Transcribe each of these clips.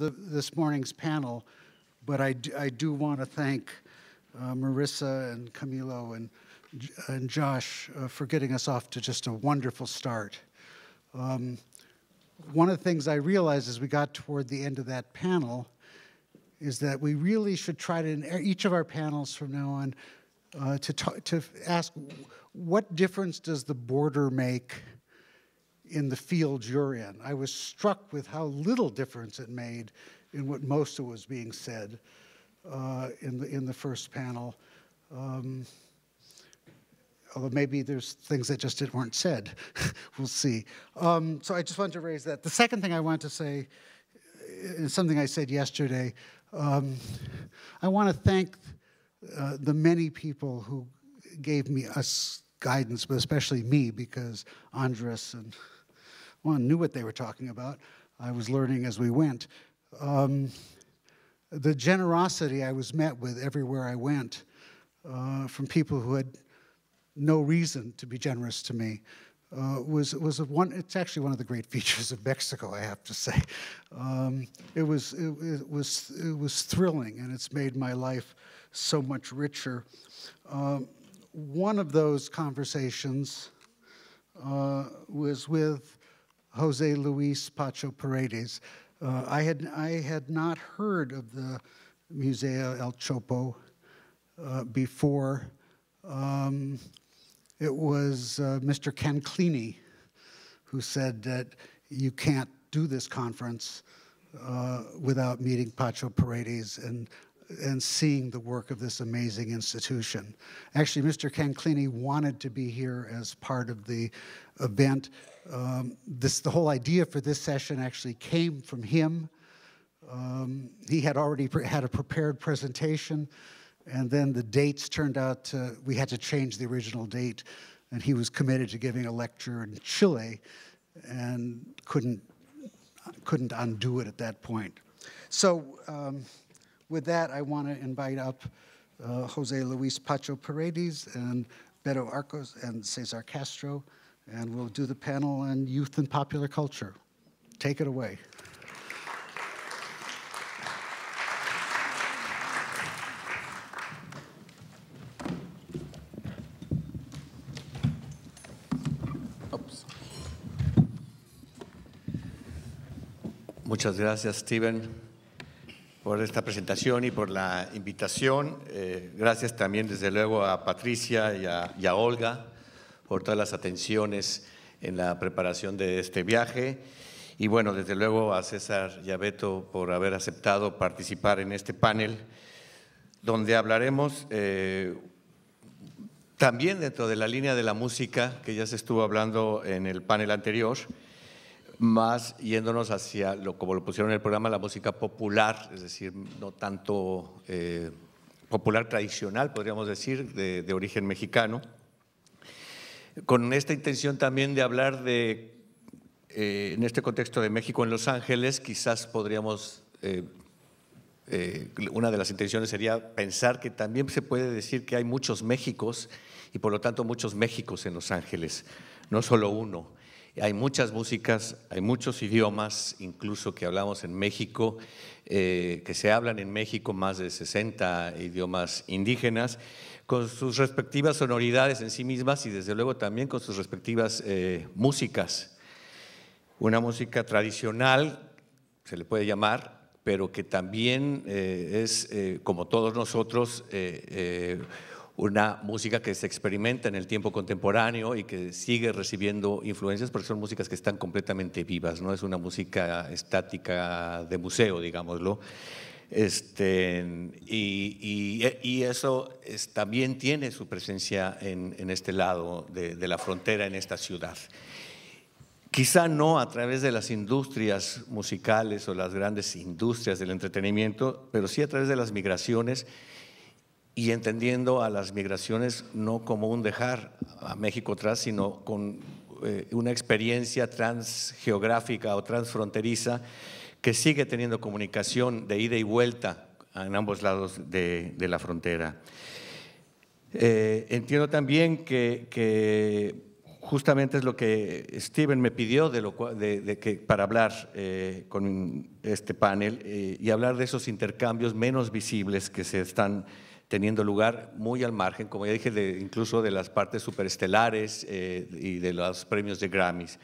the, this morning's panel, but I, do want to thank uh, Marissa and Camilo and, and Josh uh, for getting us off to just a wonderful start. Um, one of the things I realized as we got toward the end of that panel is that we really should try to, in each of our panels from now on, uh, to, talk, to ask what difference does the border make in the field you're in. I was struck with how little difference it made in what most of was being said uh, in, the, in the first panel. Um, although maybe there's things that just weren't said. we'll see. Um, so I just wanted to raise that. The second thing I want to say uh, is something I said yesterday. Um, I want to thank uh, the many people who gave me us guidance, but especially me, because Andres and one knew what they were talking about. I was learning as we went. Um, the generosity I was met with everywhere I went uh, from people who had no reason to be generous to me uh, was was one. It's actually one of the great features of Mexico, I have to say. Um, it was it, it, was it was thrilling, and it's made my life so much richer. Um, one of those conversations uh, was with Jose Luis Pacho Paredes. Uh, I, had, I had not heard of the Museo El Chopo uh, before. Um, it was uh, Mr. Ken Cleaney who said that you can't do this conference uh, without meeting Pacho Paredes and, and seeing the work of this amazing institution. Actually, Mr. Ken Cleaney wanted to be here as part of the event um, this, the whole idea for this session actually came from him. Um, he had already had a prepared presentation, and then the dates turned out to, we had to change the original date, and he was committed to giving a lecture in Chile, and couldn't couldn't undo it at that point. So, um, with that, I want to invite up uh, Jose Luis Pacho Paredes and Beto Arcos and Cesar Castro and we'll do the panel on youth and popular culture. Take it away. Muchas gracias, Steven, por esta presentación y por la invitación. Eh, gracias también, desde luego, a Patricia y a, y a Olga por todas las atenciones en la preparación de este viaje. Y bueno, desde luego a César y por haber aceptado participar en este panel, donde hablaremos eh, también dentro de la línea de la música, que ya se estuvo hablando en el panel anterior, más yéndonos hacia, lo, como lo pusieron en el programa, la música popular, es decir, no tanto eh, popular tradicional, podríamos decir, de origen mexicano con esta intención también de hablar de, eh, en este contexto de México en Los Ángeles, quizás podríamos, eh, eh, una de las intenciones sería pensar que también se puede decir que hay muchos Méxicos y por lo tanto muchos Méxicos en Los Ángeles, no solo uno. Hay muchas músicas, hay muchos idiomas, incluso que hablamos en México, que se hablan en México más de 60 idiomas indígenas con sus respectivas sonoridades en sí mismas y desde luego también con sus respectivas eh, músicas. Una música tradicional, se le puede llamar, pero que también eh, es, eh, como todos nosotros, una música que se experimenta en el tiempo contemporáneo y que sigue recibiendo influencias, pero son músicas que están completamente vivas, no es una música estática de museo, digámoslo. Este, y, eso también tiene su presencia en, este lado de, la frontera, en esta ciudad. Quizá no a través de las industrias musicales o las grandes industrias del entretenimiento, pero sí a través de las migraciones y entendiendo a las migraciones no como un dejar a México atrás, sino con eh, una experiencia transgeográfica o transfronteriza que sigue teniendo comunicación de ida y vuelta en ambos lados de, la frontera. Eh, entiendo también que, justamente es lo que Steven me pidió de lo, que, para hablar eh, con este panel eh, y hablar de esos intercambios menos visibles que se están teniendo lugar muy al margen, como ya dije, incluso de las partes superestelares y de los premios de Grammys,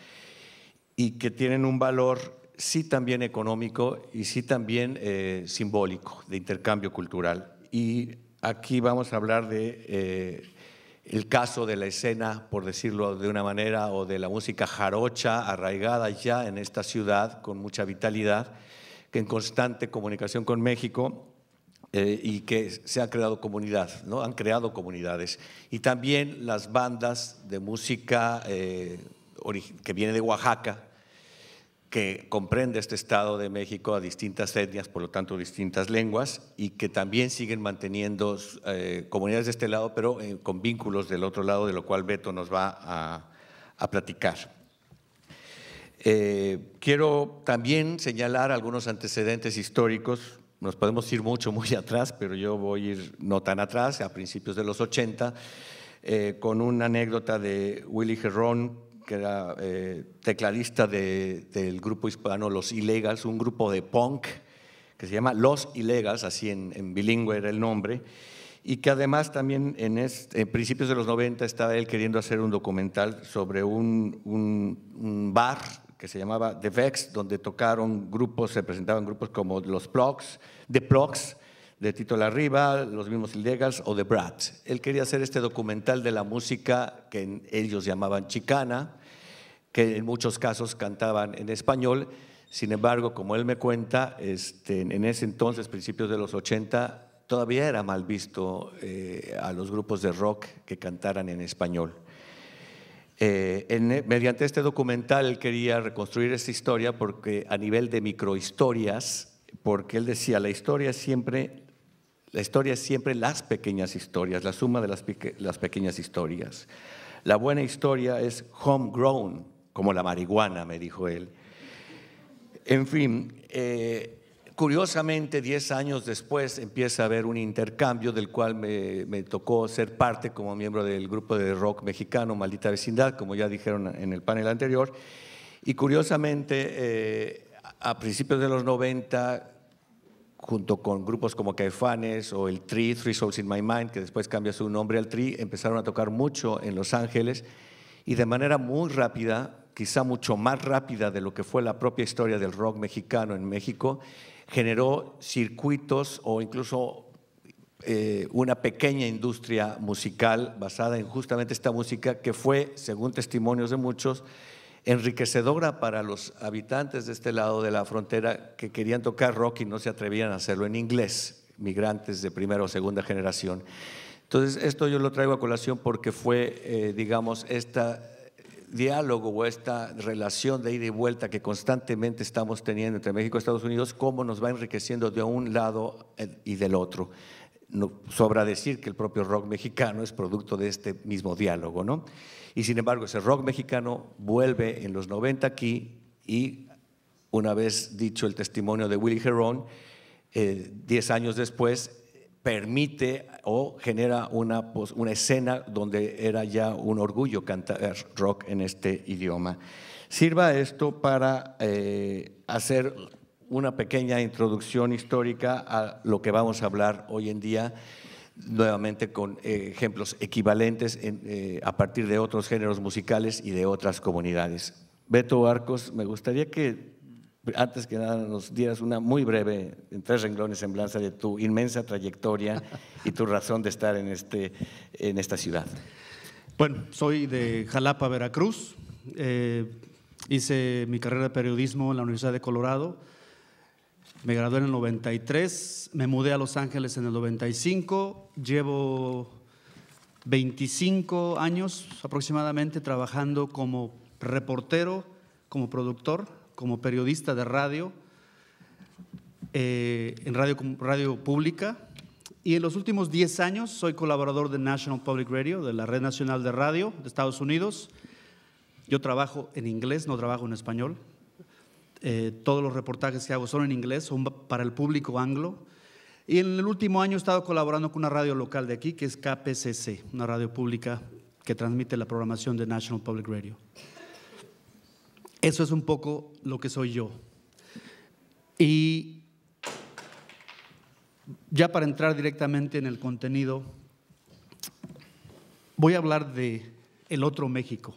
y que tienen un valor sí también económico y sí también eh, simbólico, de intercambio cultural. Y aquí vamos a hablar de eh, el caso de la escena, por decirlo de una manera, o de la música jarocha arraigada ya en esta ciudad con mucha vitalidad, que en constante comunicación con México eh, y que se ha creado comunidad, ¿no? han creado comunidades. Y también las bandas de música que viene de Oaxaca, que comprende este Estado de México a distintas etnias, por lo tanto distintas lenguas, y que también siguen manteniendo eh, comunidades de este lado, pero eh, con vínculos del otro lado, de lo cual Beto nos va a, platicar. Eh, quiero también señalar algunos antecedentes históricos. Nos podemos ir mucho, muy atrás, pero yo voy a ir no tan atrás, a principios de los 80, con una anécdota de Willy Gerrón, que era eh, tecladista del grupo hispano Los ilegas, un grupo de punk que se llama Los ilegas, así en, bilingüe era el nombre, y que además también en, principios de los 90 estaba él queriendo hacer un documental sobre un, bar que se llamaba The Vex, donde tocaron grupos, se presentaban grupos como Los Plugs, The Plugs, de Tito Larriba, los mismos Illegals o de Brat. Él quería hacer este documental de la música que ellos llamaban chicana, que en muchos casos cantaban en español. Sin embargo, como él me cuenta, este, en ese entonces, principios de los 80, todavía era mal visto eh, a los grupos de rock que cantaran en español. Eh, mediante este documental quería reconstruir esta historia porque a nivel de microhistorias, porque él decía, la historia siempre la historia es siempre las pequeñas historias, la suma de las, pequeñas historias. La buena historia es homegrown, como la marihuana, me dijo él. En fin, eh, curiosamente, 10 años después empieza a haber un intercambio del cual me, tocó ser parte como miembro del grupo de rock mexicano Maldita Vecindad, como ya dijeron en el panel anterior. Y curiosamente, eh, a principios de los 90 junto con grupos como Caifanes o el Tree, Three Souls in My Mind, que después cambia su nombre al Tree, empezaron a tocar mucho en Los Ángeles y de manera muy rápida, quizá mucho más rápida de lo que fue la propia historia del rock mexicano en México, generó circuitos o incluso eh, una pequeña industria musical basada en justamente esta música que fue, según testimonios de muchos, enriquecedora para los habitantes de este lado de la frontera que querían tocar rock y no se atrevían a hacerlo en inglés, migrantes de primera o segunda generación. Entonces, esto yo lo traigo a colación porque fue, eh, digamos, este diálogo o esta relación de ida y vuelta que constantemente estamos teniendo entre México y Estados Unidos, cómo nos va enriqueciendo de un lado eh, y del otro. No, sobra decir que el propio rock mexicano es producto de este mismo diálogo, ¿no? Y sin embargo, ese rock mexicano vuelve en los 90 aquí y una vez dicho el testimonio de Willy Herón, 10 eh, años después permite o genera una, escena donde era ya un orgullo cantar rock en este idioma. Sirva esto para eh, hacer una pequeña introducción histórica a lo que vamos a hablar hoy en día nuevamente con eh, ejemplos equivalentes eh, a partir de otros géneros musicales y de otras comunidades. Beto Arcos, me gustaría que antes que nada nos dieras una muy breve, en tres renglones, semblanza de tu inmensa trayectoria y tu razón de estar en, este, esta ciudad. Bueno, soy de Jalapa, Veracruz. Eh, hice mi carrera de periodismo en la Universidad de Colorado me gradué en el 93, me mudé a Los Ángeles en el 95, llevo 25 años aproximadamente trabajando como reportero, como productor, como periodista de radio, eh, en radio, radio pública. Y en los últimos 10 años soy colaborador de National Public Radio, de la Red Nacional de Radio de Estados Unidos. Yo trabajo en inglés, no trabajo en español. Eh, todos los reportajes que hago son en inglés, son para el público anglo. Y en el último año he estado colaborando con una radio local de aquí, que es KPCC, una radio pública que transmite la programación de National Public Radio. Eso es un poco lo que soy yo. Y ya para entrar directamente en el contenido, voy a hablar de el otro México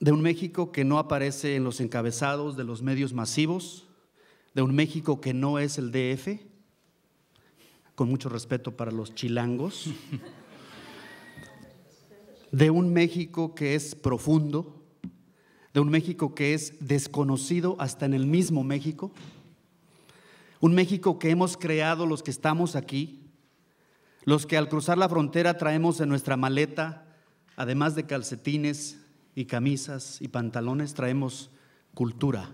de un México que no aparece en los encabezados de los medios masivos, de un México que no es el DF, con mucho respeto para los chilangos, de un México que es profundo, de un México que es desconocido hasta en el mismo México, un México que hemos creado los que estamos aquí, los que al cruzar la frontera traemos en nuestra maleta, además de calcetines, y camisas y pantalones, traemos cultura,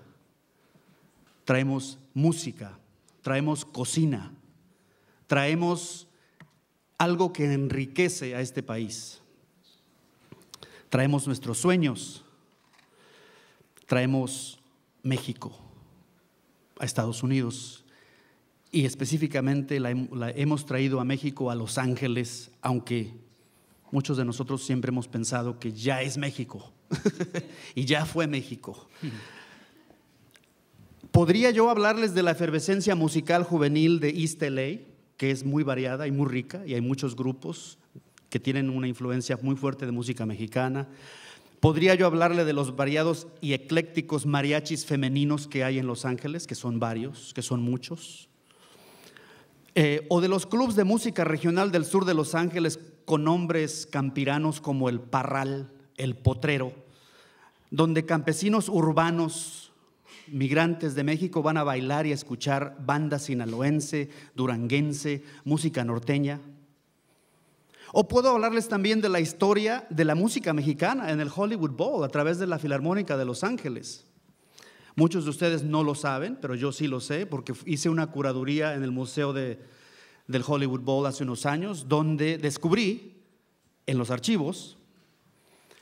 traemos música, traemos cocina, traemos algo que enriquece a este país. Traemos nuestros sueños, traemos México a Estados Unidos y específicamente la, hemos traído a México, a Los Ángeles, aunque Muchos de nosotros siempre hemos pensado que ya es México y ya fue México. Podría yo hablarles de la efervescencia musical juvenil de East LA, que es muy variada y muy rica, y hay muchos grupos que tienen una influencia muy fuerte de música mexicana. Podría yo hablarle de los variados y eclécticos mariachis femeninos que hay en Los Ángeles, que son varios, que son muchos. Eh, o de los clubs de música regional del sur de Los Ángeles con nombres campiranos como el parral, el potrero, donde campesinos urbanos, migrantes de México van a bailar y a escuchar bandas sinaloense, duranguense, música norteña. O puedo hablarles también de la historia de la música mexicana en el Hollywood Bowl a través de la Filarmónica de Los Ángeles. Muchos de ustedes no lo saben, pero yo sí lo sé porque hice una curaduría en el Museo de, del Hollywood Bowl hace unos años, donde descubrí en los archivos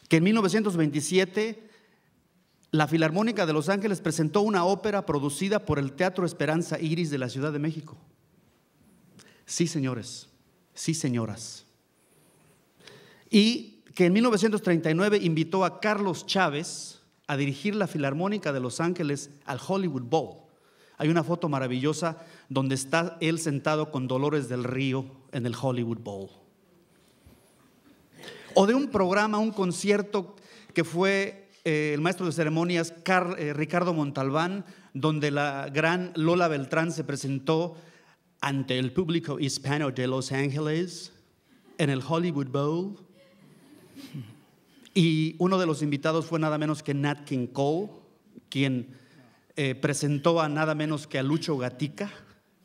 que en 1927 la Filarmónica de Los Ángeles presentó una ópera producida por el Teatro Esperanza Iris de la Ciudad de México. Sí, señores, sí, señoras. Y que en 1939 invitó a Carlos Chávez a dirigir la Filarmónica de Los Ángeles al Hollywood Bowl. Hay una foto maravillosa donde está él sentado con Dolores del Río en el Hollywood Bowl. O de un programa, un concierto que fue eh, el maestro de ceremonias eh, Ricardo Montalbán, donde la gran Lola Beltrán se presentó ante el público hispano de Los Ángeles en el Hollywood Bowl. Y uno de los invitados fue nada menos que Nat King Cole, quien eh, presentó a nada menos que a Lucho Gatica,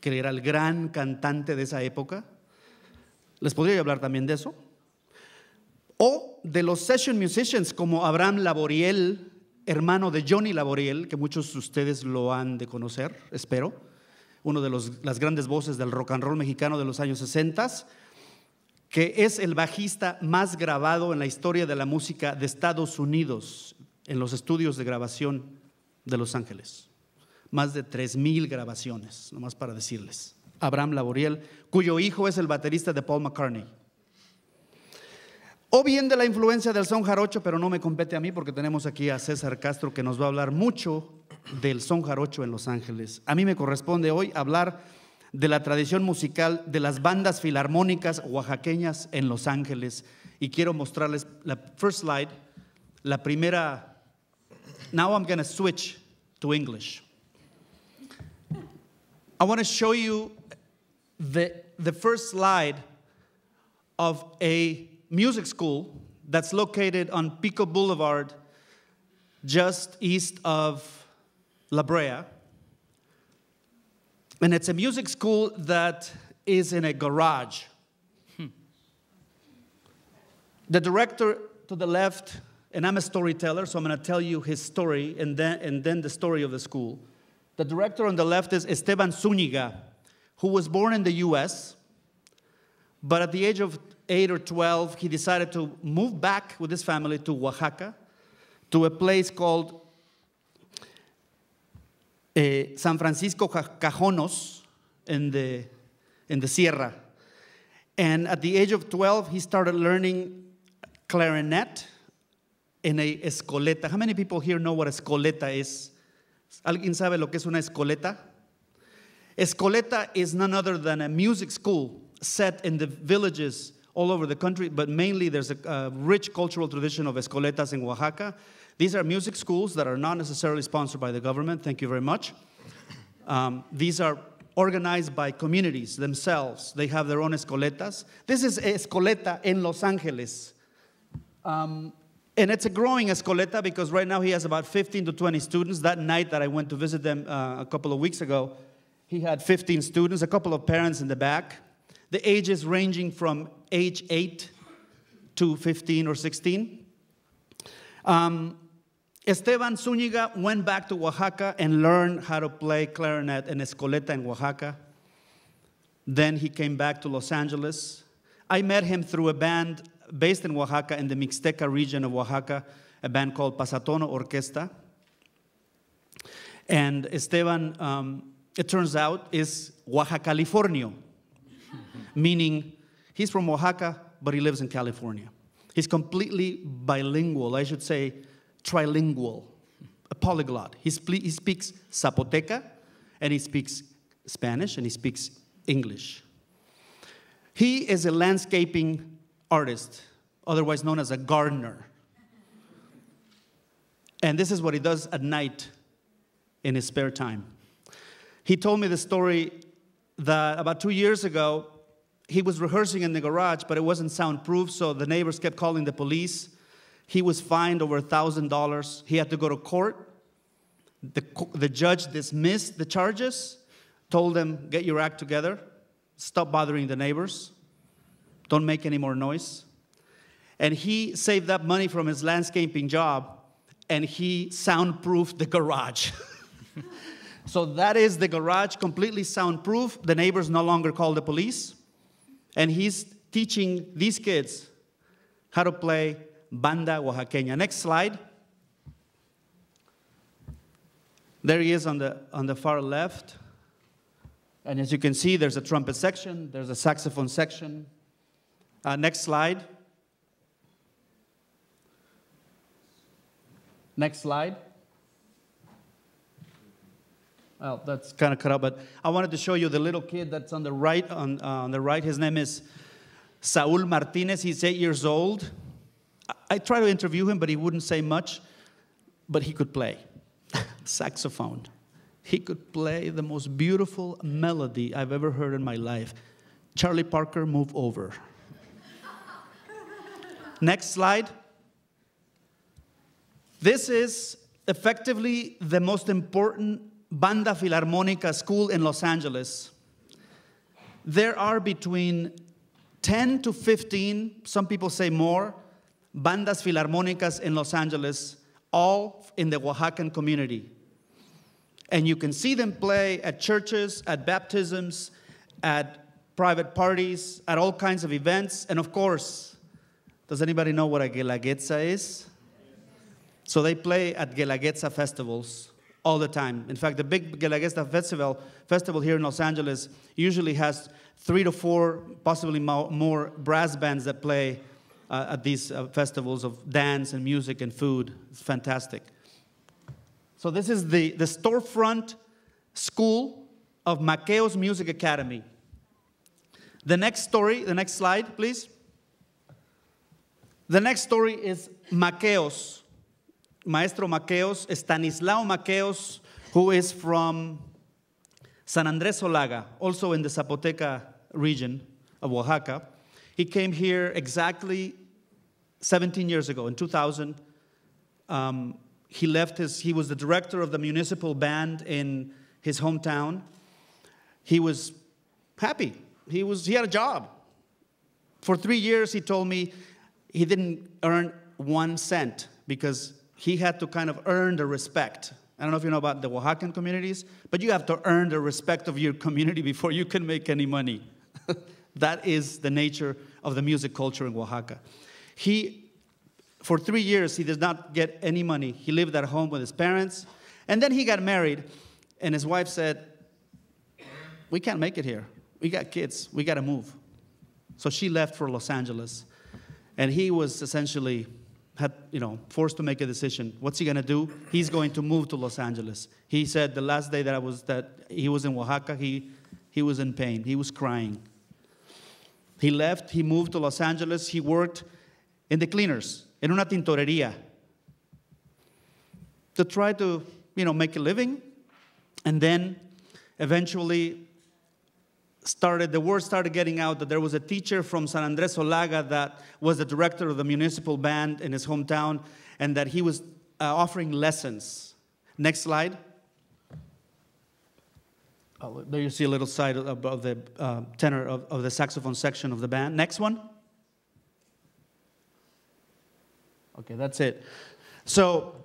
que era el gran cantante de esa época. Les podría hablar también de eso. O de los session musicians como Abraham Laboriel, hermano de Johnny Laboriel, que muchos de ustedes lo han de conocer, espero, uno de las grandes voces del rock and roll mexicano de los años 60, que es el bajista más grabado en la historia de la música de Estados Unidos, en los estudios de grabación de Los Ángeles. Más de 3.000 grabaciones, nomás para decirles. Abraham Laboriel, cuyo hijo es el baterista de Paul McCartney. O bien de la influencia del son jarocho, pero no me compete a mí porque tenemos aquí a César Castro que nos va a hablar mucho del son jarocho en Los Ángeles. A mí me corresponde hoy hablar de la tradición musical de las bandas filarmónicas oaxaqueñas en Los Ángeles. Y quiero mostrarles la first slide, la primera. Now I'm going to switch to English. I want to show you the, the first slide of a music school that's located on Pico Boulevard, just east of La Brea. And it's a music school that is in a garage. Hmm. The director to the left and I'm a storyteller, so I'm going to tell you his story and then, and then the story of the school. The director on the left is Esteban Zuniga, who was born in the US, but at the age of eight or 12, he decided to move back with his family to Oaxaca, to a place called uh, San Francisco Cajonos in the, in the Sierra. And at the age of 12, he started learning clarinet en a escoleta. How many people here know what a escoleta is? ¿Alguien sabe lo que es una escoleta? Escoleta is none other than a music school set in the villages all over the country, but mainly there's a, a rich cultural tradition of escoletas in Oaxaca. These are music schools that are not necessarily sponsored by the government. Thank you very much. Um, these are organized by communities themselves. They have their own escoletas. This is escoleta in Los Angeles. Um, and it's a growing Escoleta because right now he has about 15 to 20 students. That night that I went to visit them uh, a couple of weeks ago, he had 15 students, a couple of parents in the back. The ages ranging from age 8 to 15 or 16. Um, Esteban Zuniga went back to Oaxaca and learned how to play clarinet and Escoleta in Oaxaca. Then he came back to Los Angeles. I met him through a band based in Oaxaca, in the Mixteca region of Oaxaca, a band called Pasatono Orquesta. And Esteban, um, it turns out, is Oaxaca California, meaning he's from Oaxaca, but he lives in California. He's completely bilingual, I should say trilingual, a polyglot. He, sp- he speaks Zapoteca, and he speaks Spanish, and he speaks English. He is a landscaping artist, otherwise known as a gardener. And this is what he does at night in his spare time. He told me the story that about two years ago, he was rehearsing in the garage, but it wasn't soundproof, so the neighbors kept calling the police. He was fined over $1,000. He had to go to court. The, the judge dismissed the charges, told them, Get your act together, stop bothering the neighbors. Don't make any more noise. And he saved that money from his landscaping job and he soundproofed the garage. so that is the garage completely soundproof. The neighbors no longer call the police. And he's teaching these kids how to play banda oaxaqueña. Next slide. There he is on the, on the far left. And as you can see, there's a trumpet section, there's a saxophone section, uh, next slide. Next slide. Well, that's kind of cut out, but I wanted to show you the little kid that's on the right. On, uh, on the right, his name is Saul Martinez. He's eight years old. I, I tried to interview him, but he wouldn't say much. But he could play saxophone. He could play the most beautiful melody I've ever heard in my life. Charlie Parker, move over. Next slide. This is effectively the most important Banda Filarmónica school in Los Angeles. There are between 10 to 15, some people say more, bandas filarmónicas in Los Angeles, all in the Oaxacan community. And you can see them play at churches, at baptisms, at private parties, at all kinds of events, and of course, does anybody know what a gelagetsa is? So they play at gelagetsa festivals all the time. In fact, the big gelagetsa festival, festival here in Los Angeles usually has three to four, possibly more, brass bands that play uh, at these uh, festivals of dance and music and food. It's fantastic. So this is the, the storefront school of Maceo's Music Academy. The next story, the next slide, please. The next story is Maqueos, Maestro Maqueos, Stanislao Maqueos, who is from San Andres Olaga, also in the Zapoteca region of Oaxaca. He came here exactly 17 years ago, in 2000. Um, he left his, he was the director of the municipal band in his hometown. He was happy. He was, he had a job. For three years, he told me he didn't earn one cent because he had to kind of earn the respect. I don't know if you know about the Oaxacan communities, but you have to earn the respect of your community before you can make any money. that is the nature of the music culture in Oaxaca. He, for three years, he did not get any money. He lived at home with his parents, and then he got married, and his wife said, "We can't make it here. We got kids. We got to move." So she left for Los Angeles and he was essentially had, you know, forced to make a decision. What's he going to do? He's going to move to Los Angeles. He said the last day that I was that he was in Oaxaca, he he was in pain. He was crying. He left, he moved to Los Angeles, he worked in the cleaners, in una tintoreria to try to, you know, make a living. And then eventually started, the word started getting out that there was a teacher from San Andres Olaga that was the director of the municipal band in his hometown and that he was uh, offering lessons. Next slide. Oh, there you see a little side of, the uh, tenor of, of the saxophone section of the band. Next one. Okay, that's it. So,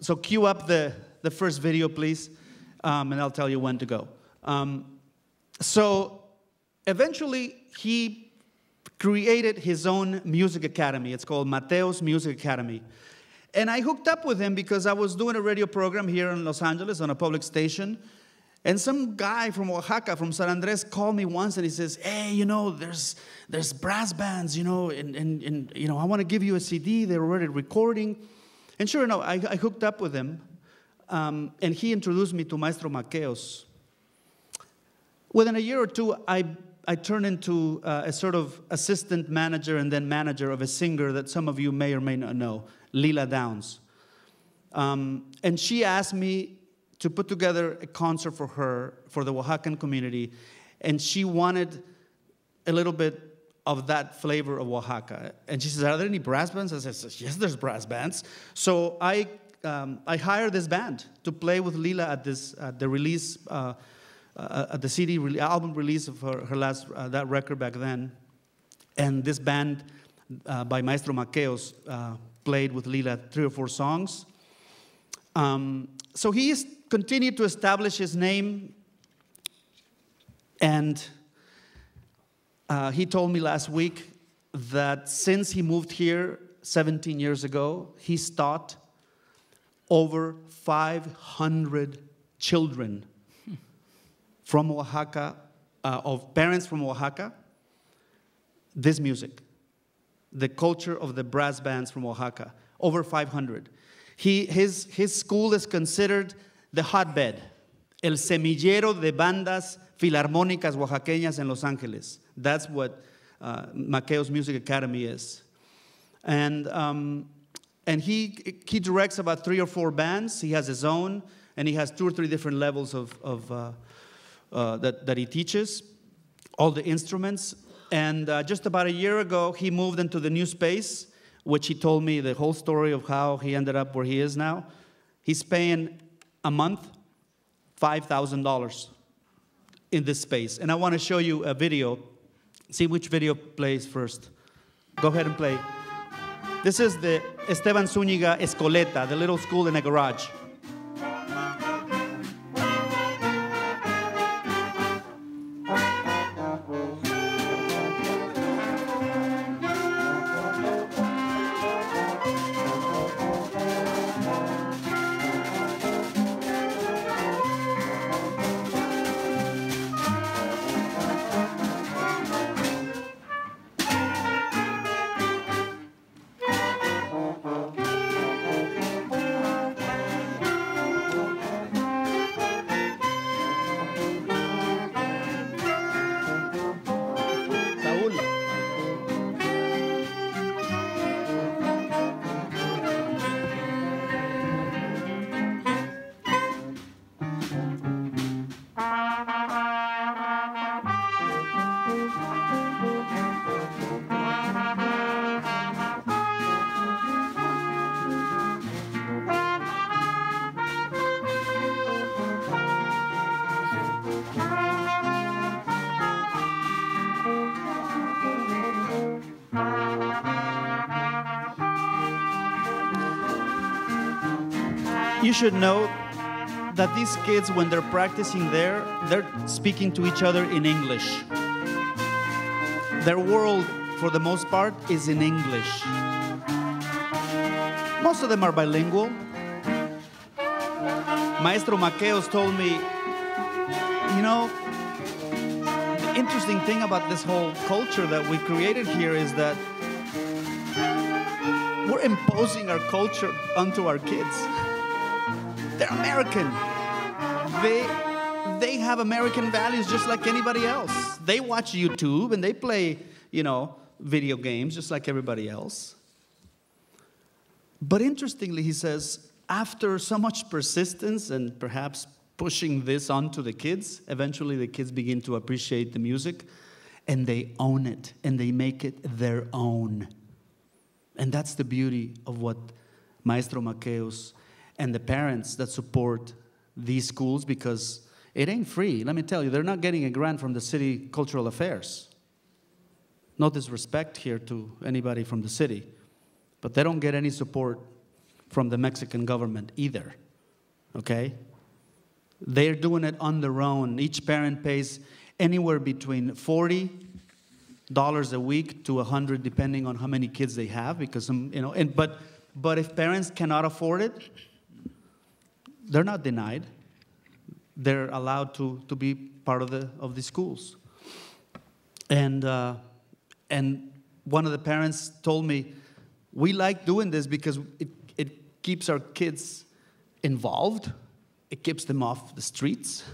so cue up the, the first video, please, um, and I'll tell you when to go. Um, so eventually he created his own music academy. It's called Mateo's Music Academy. And I hooked up with him because I was doing a radio program here in Los Angeles on a public station. And some guy from Oaxaca, from San Andres, called me once and he says, Hey, you know, there's, there's brass bands, you know, and, and, and you know, I want to give you a CD. They're already recording. And sure enough, I, I hooked up with him. Um, and he introduced me to Maestro Mateos. Within a year or two, I, I turned into uh, a sort of assistant manager and then manager of a singer that some of you may or may not know, Lila Downs. Um, and she asked me to put together a concert for her, for the Oaxacan community, and she wanted a little bit of that flavor of Oaxaca. And she says, Are there any brass bands? I said, Yes, there's brass bands. So I, um, I hired this band to play with Lila at this, uh, the release uh, uh, at uh, the CD re album release of her, her last uh, that record back then, and this band uh, by Maestro Maqueos uh, played with Lila three or four songs. Um, so he continued to establish his name, and uh, he told me last week that since he moved here 17 years ago, he's taught over 500 children from Oaxaca, uh, of parents from Oaxaca, this music, the culture of the brass bands from Oaxaca, over 500. He, his, his school is considered the hotbed, el semillero de bandas filarmónicas oaxaqueñas en Los Ángeles. That's what uh, Mateo's Music Academy is. And, um, and he, he directs about three or four bands. He has his own, and he has two or three different levels of, of, uh, uh, that, that he teaches, all the instruments. And uh, just about a year ago, he moved into the new space, which he told me the whole story of how he ended up where he is now. He's paying a month $5,000 in this space. And I want to show you a video. See which video plays first. Go ahead and play. This is the Esteban Zuniga Escoleta, the little school in a garage. should know that these kids, when they're practicing there, they're speaking to each other in English. Their world, for the most part, is in English. Most of them are bilingual. Maestro Maqueos told me, you know, the interesting thing about this whole culture that we've created here is that we're imposing our culture onto our kids. They're American. They they have American values just like anybody else. They watch YouTube and they play, you know, video games just like everybody else. But interestingly, he says, after so much persistence and perhaps pushing this onto the kids, eventually the kids begin to appreciate the music and they own it and they make it their own. And that's the beauty of what Maestro Maceus and the parents that support these schools because it ain't free. Let me tell you, they're not getting a grant from the city cultural affairs. No disrespect here to anybody from the city, but they don't get any support from the Mexican government either. Okay? They're doing it on their own. Each parent pays anywhere between $40 a week to 100 depending on how many kids they have because um, you know and but but if parents cannot afford it, they're not denied. They're allowed to, to be part of the, of the schools. And, uh, and one of the parents told me, we like doing this because it, it keeps our kids involved. It keeps them off the streets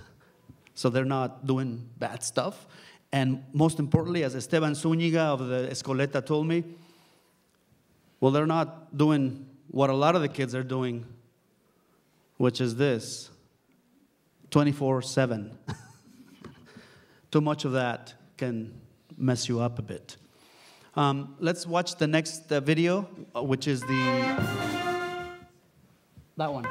so they're not doing bad stuff. And most importantly, as Esteban Zuniga of the Escoleta told me, well, they're not doing what a lot of the kids are doing which is this 24 7. Too much of that can mess you up a bit. Um, let's watch the next uh, video, uh, which is the. That one.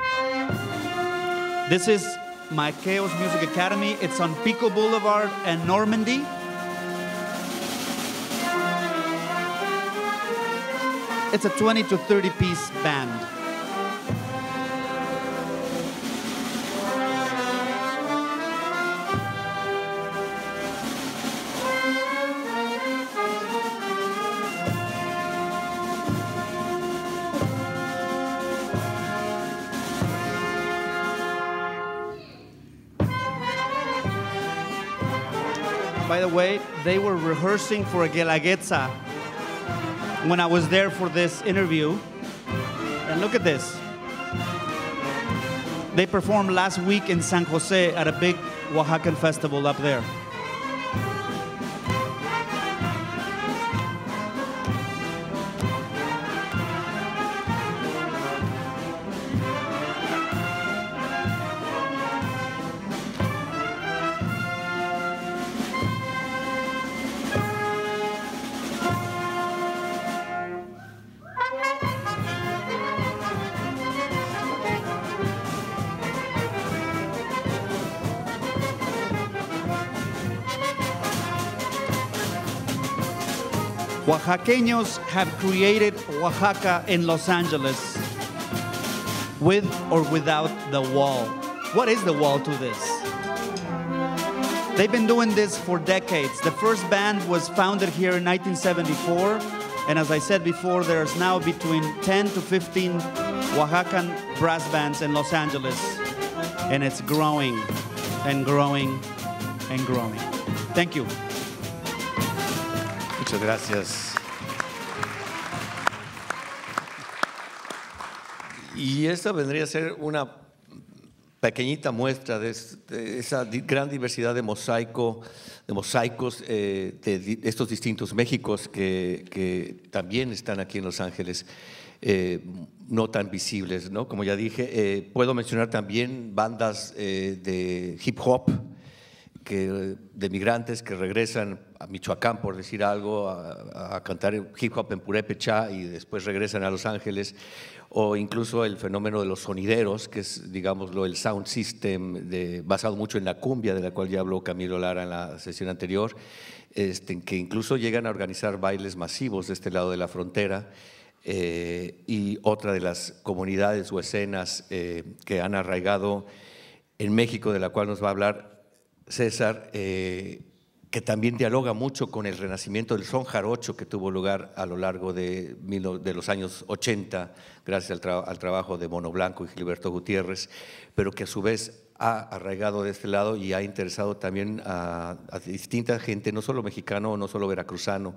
This is my Chaos Music Academy. It's on Pico Boulevard and Normandy. It's a 20 to 30 piece band. they were rehearsing for a Guelaguetza when I was there for this interview. And look at this. They performed last week in San Jose at a big Oaxacan festival up there. Oaxaqueños have created Oaxaca in Los Angeles with or without the wall. What is the wall to this? They've been doing this for decades. The first band was founded here in 1974, and as I said before, there's now between 10 to 15 Oaxacan brass bands in Los Angeles, and it's growing and growing and growing. Thank you. Muchas gracias. Y esta vendría a ser una pequeñita muestra de, esa gran diversidad de mosaico, de mosaicos eh, de estos distintos Méxicos que, también están aquí en Los Ángeles, eh, no tan visibles, ¿no? Como ya dije, eh, puedo mencionar también bandas de hip hop, de migrantes que regresan a Michoacán, por decir algo, a, cantar hip hop en Purépecha y después regresan a Los Ángeles, o incluso el fenómeno de los sonideros, que es, digámoslo, el sound system basado mucho en la cumbia, de la cual ya habló Camilo Lara en la sesión anterior, este, que incluso llegan a organizar bailes masivos de este lado de la frontera. Eh, y otra de las comunidades o escenas eh, que han arraigado en México, de la cual nos va a hablar César, eh, que también dialoga mucho con el renacimiento del son jarocho que tuvo lugar a lo largo de, los años 80, gracias al, trabajo de Mono Blanco y Gilberto Gutiérrez, pero que a su vez ha arraigado de este lado y ha interesado también a, distinta gente, no solo mexicano, no solo veracruzano,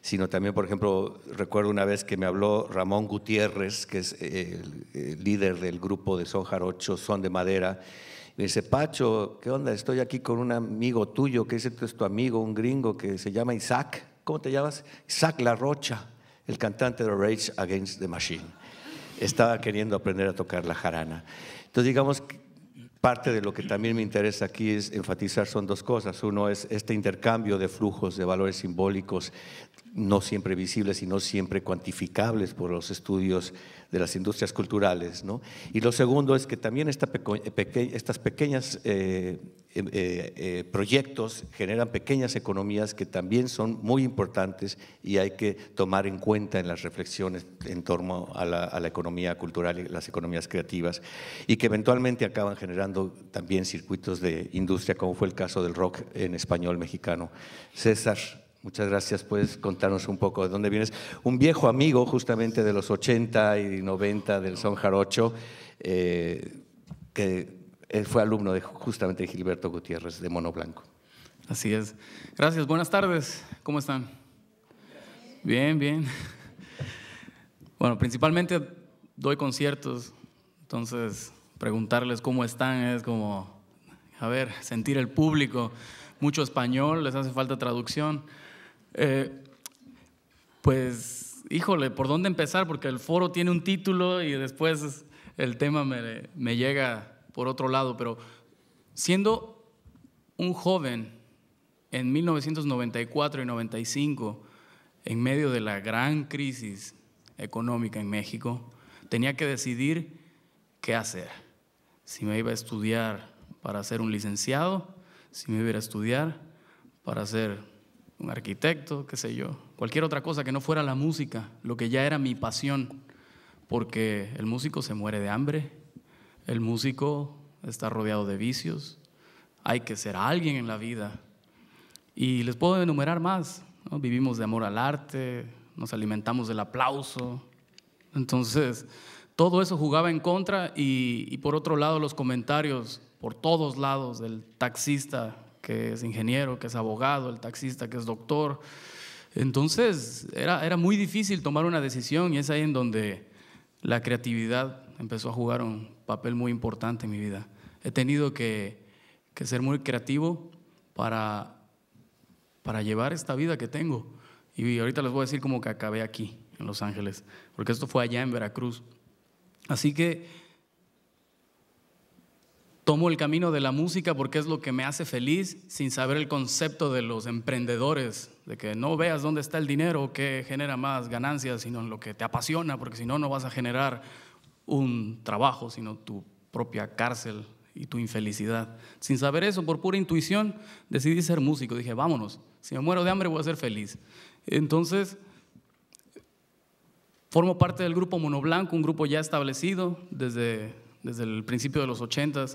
sino también, por ejemplo, recuerdo una vez que me habló Ramón Gutiérrez, que es eh, el, el líder del grupo de Son Jarocho, Son de Madera, me dice, Pacho, ¿qué onda? Estoy aquí con un amigo tuyo, que ese es tu amigo, un gringo que se llama Isaac. ¿Cómo te llamas? Isaac La Rocha, el cantante de Rage Against the Machine. Estaba queriendo aprender a tocar la jarana. Entonces, digamos, parte de lo que también me interesa aquí es enfatizar son dos cosas. Uno es este intercambio de flujos, de valores simbólicos, no siempre visibles y no siempre cuantificables por los estudios de las industrias culturales. Y lo segundo es que también estos eh, pequeños estas pequeñas eh, em, eh, proyectos generan pequeñas economías que también son muy importantes y hay que tomar en cuenta en las reflexiones en torno a la, a la economía cultural y las economías creativas y que eventualmente acaban generando también circuitos de industria, como fue el caso del rock en español mexicano. César. Muchas gracias. Puedes contarnos un poco de dónde vienes. Un viejo amigo justamente de los 80 y 90 del Son Jarocho, eh, que eh, fue alumno de justamente Gilberto Gutiérrez de Mono Blanco. Así es. Gracias. Buenas tardes. ¿Cómo están? Bien, bien. Bueno, principalmente doy conciertos, entonces preguntarles cómo están es como, a ver, sentir el público. Mucho español, les hace falta traducción eh, pues, híjole, ¿por dónde empezar? Porque el foro tiene un título y después el tema me, me llega por otro lado, pero siendo un joven en 1994 y 95, en medio de la gran crisis económica en México, tenía que decidir qué hacer. Si me iba a estudiar para ser un licenciado, si me iba a estudiar para ser un arquitecto, qué sé yo, cualquier otra cosa que no fuera la música, lo que ya era mi pasión, porque el músico se muere de hambre, el músico está rodeado de vicios, hay que ser alguien en la vida. Y les puedo enumerar más, vivimos de amor al arte, nos alimentamos del aplauso, entonces todo eso jugaba en contra y por otro lado los comentarios por todos lados del taxista que es ingeniero, que es abogado, el taxista que es doctor. Entonces era, era muy difícil tomar una decisión y es ahí en donde la creatividad empezó a jugar un papel muy importante en mi vida. He tenido que, ser muy creativo para, para llevar esta vida que tengo. Y ahorita les voy a decir cómo que acabé aquí, en Los Ángeles, porque esto fue allá en Veracruz. Así que Tomo el camino de la música porque es lo que me hace feliz sin saber el concepto de los emprendedores, de que no veas dónde está el dinero que genera más ganancias, sino en lo que te apasiona, porque si no, no vas a generar un trabajo, sino tu propia cárcel y tu infelicidad. Sin saber eso, por pura intuición, decidí ser músico. Dije, vámonos, si me muero de hambre voy a ser feliz. Entonces, formo parte del grupo Monoblanco, un grupo ya establecido desde desde el principio de los 80,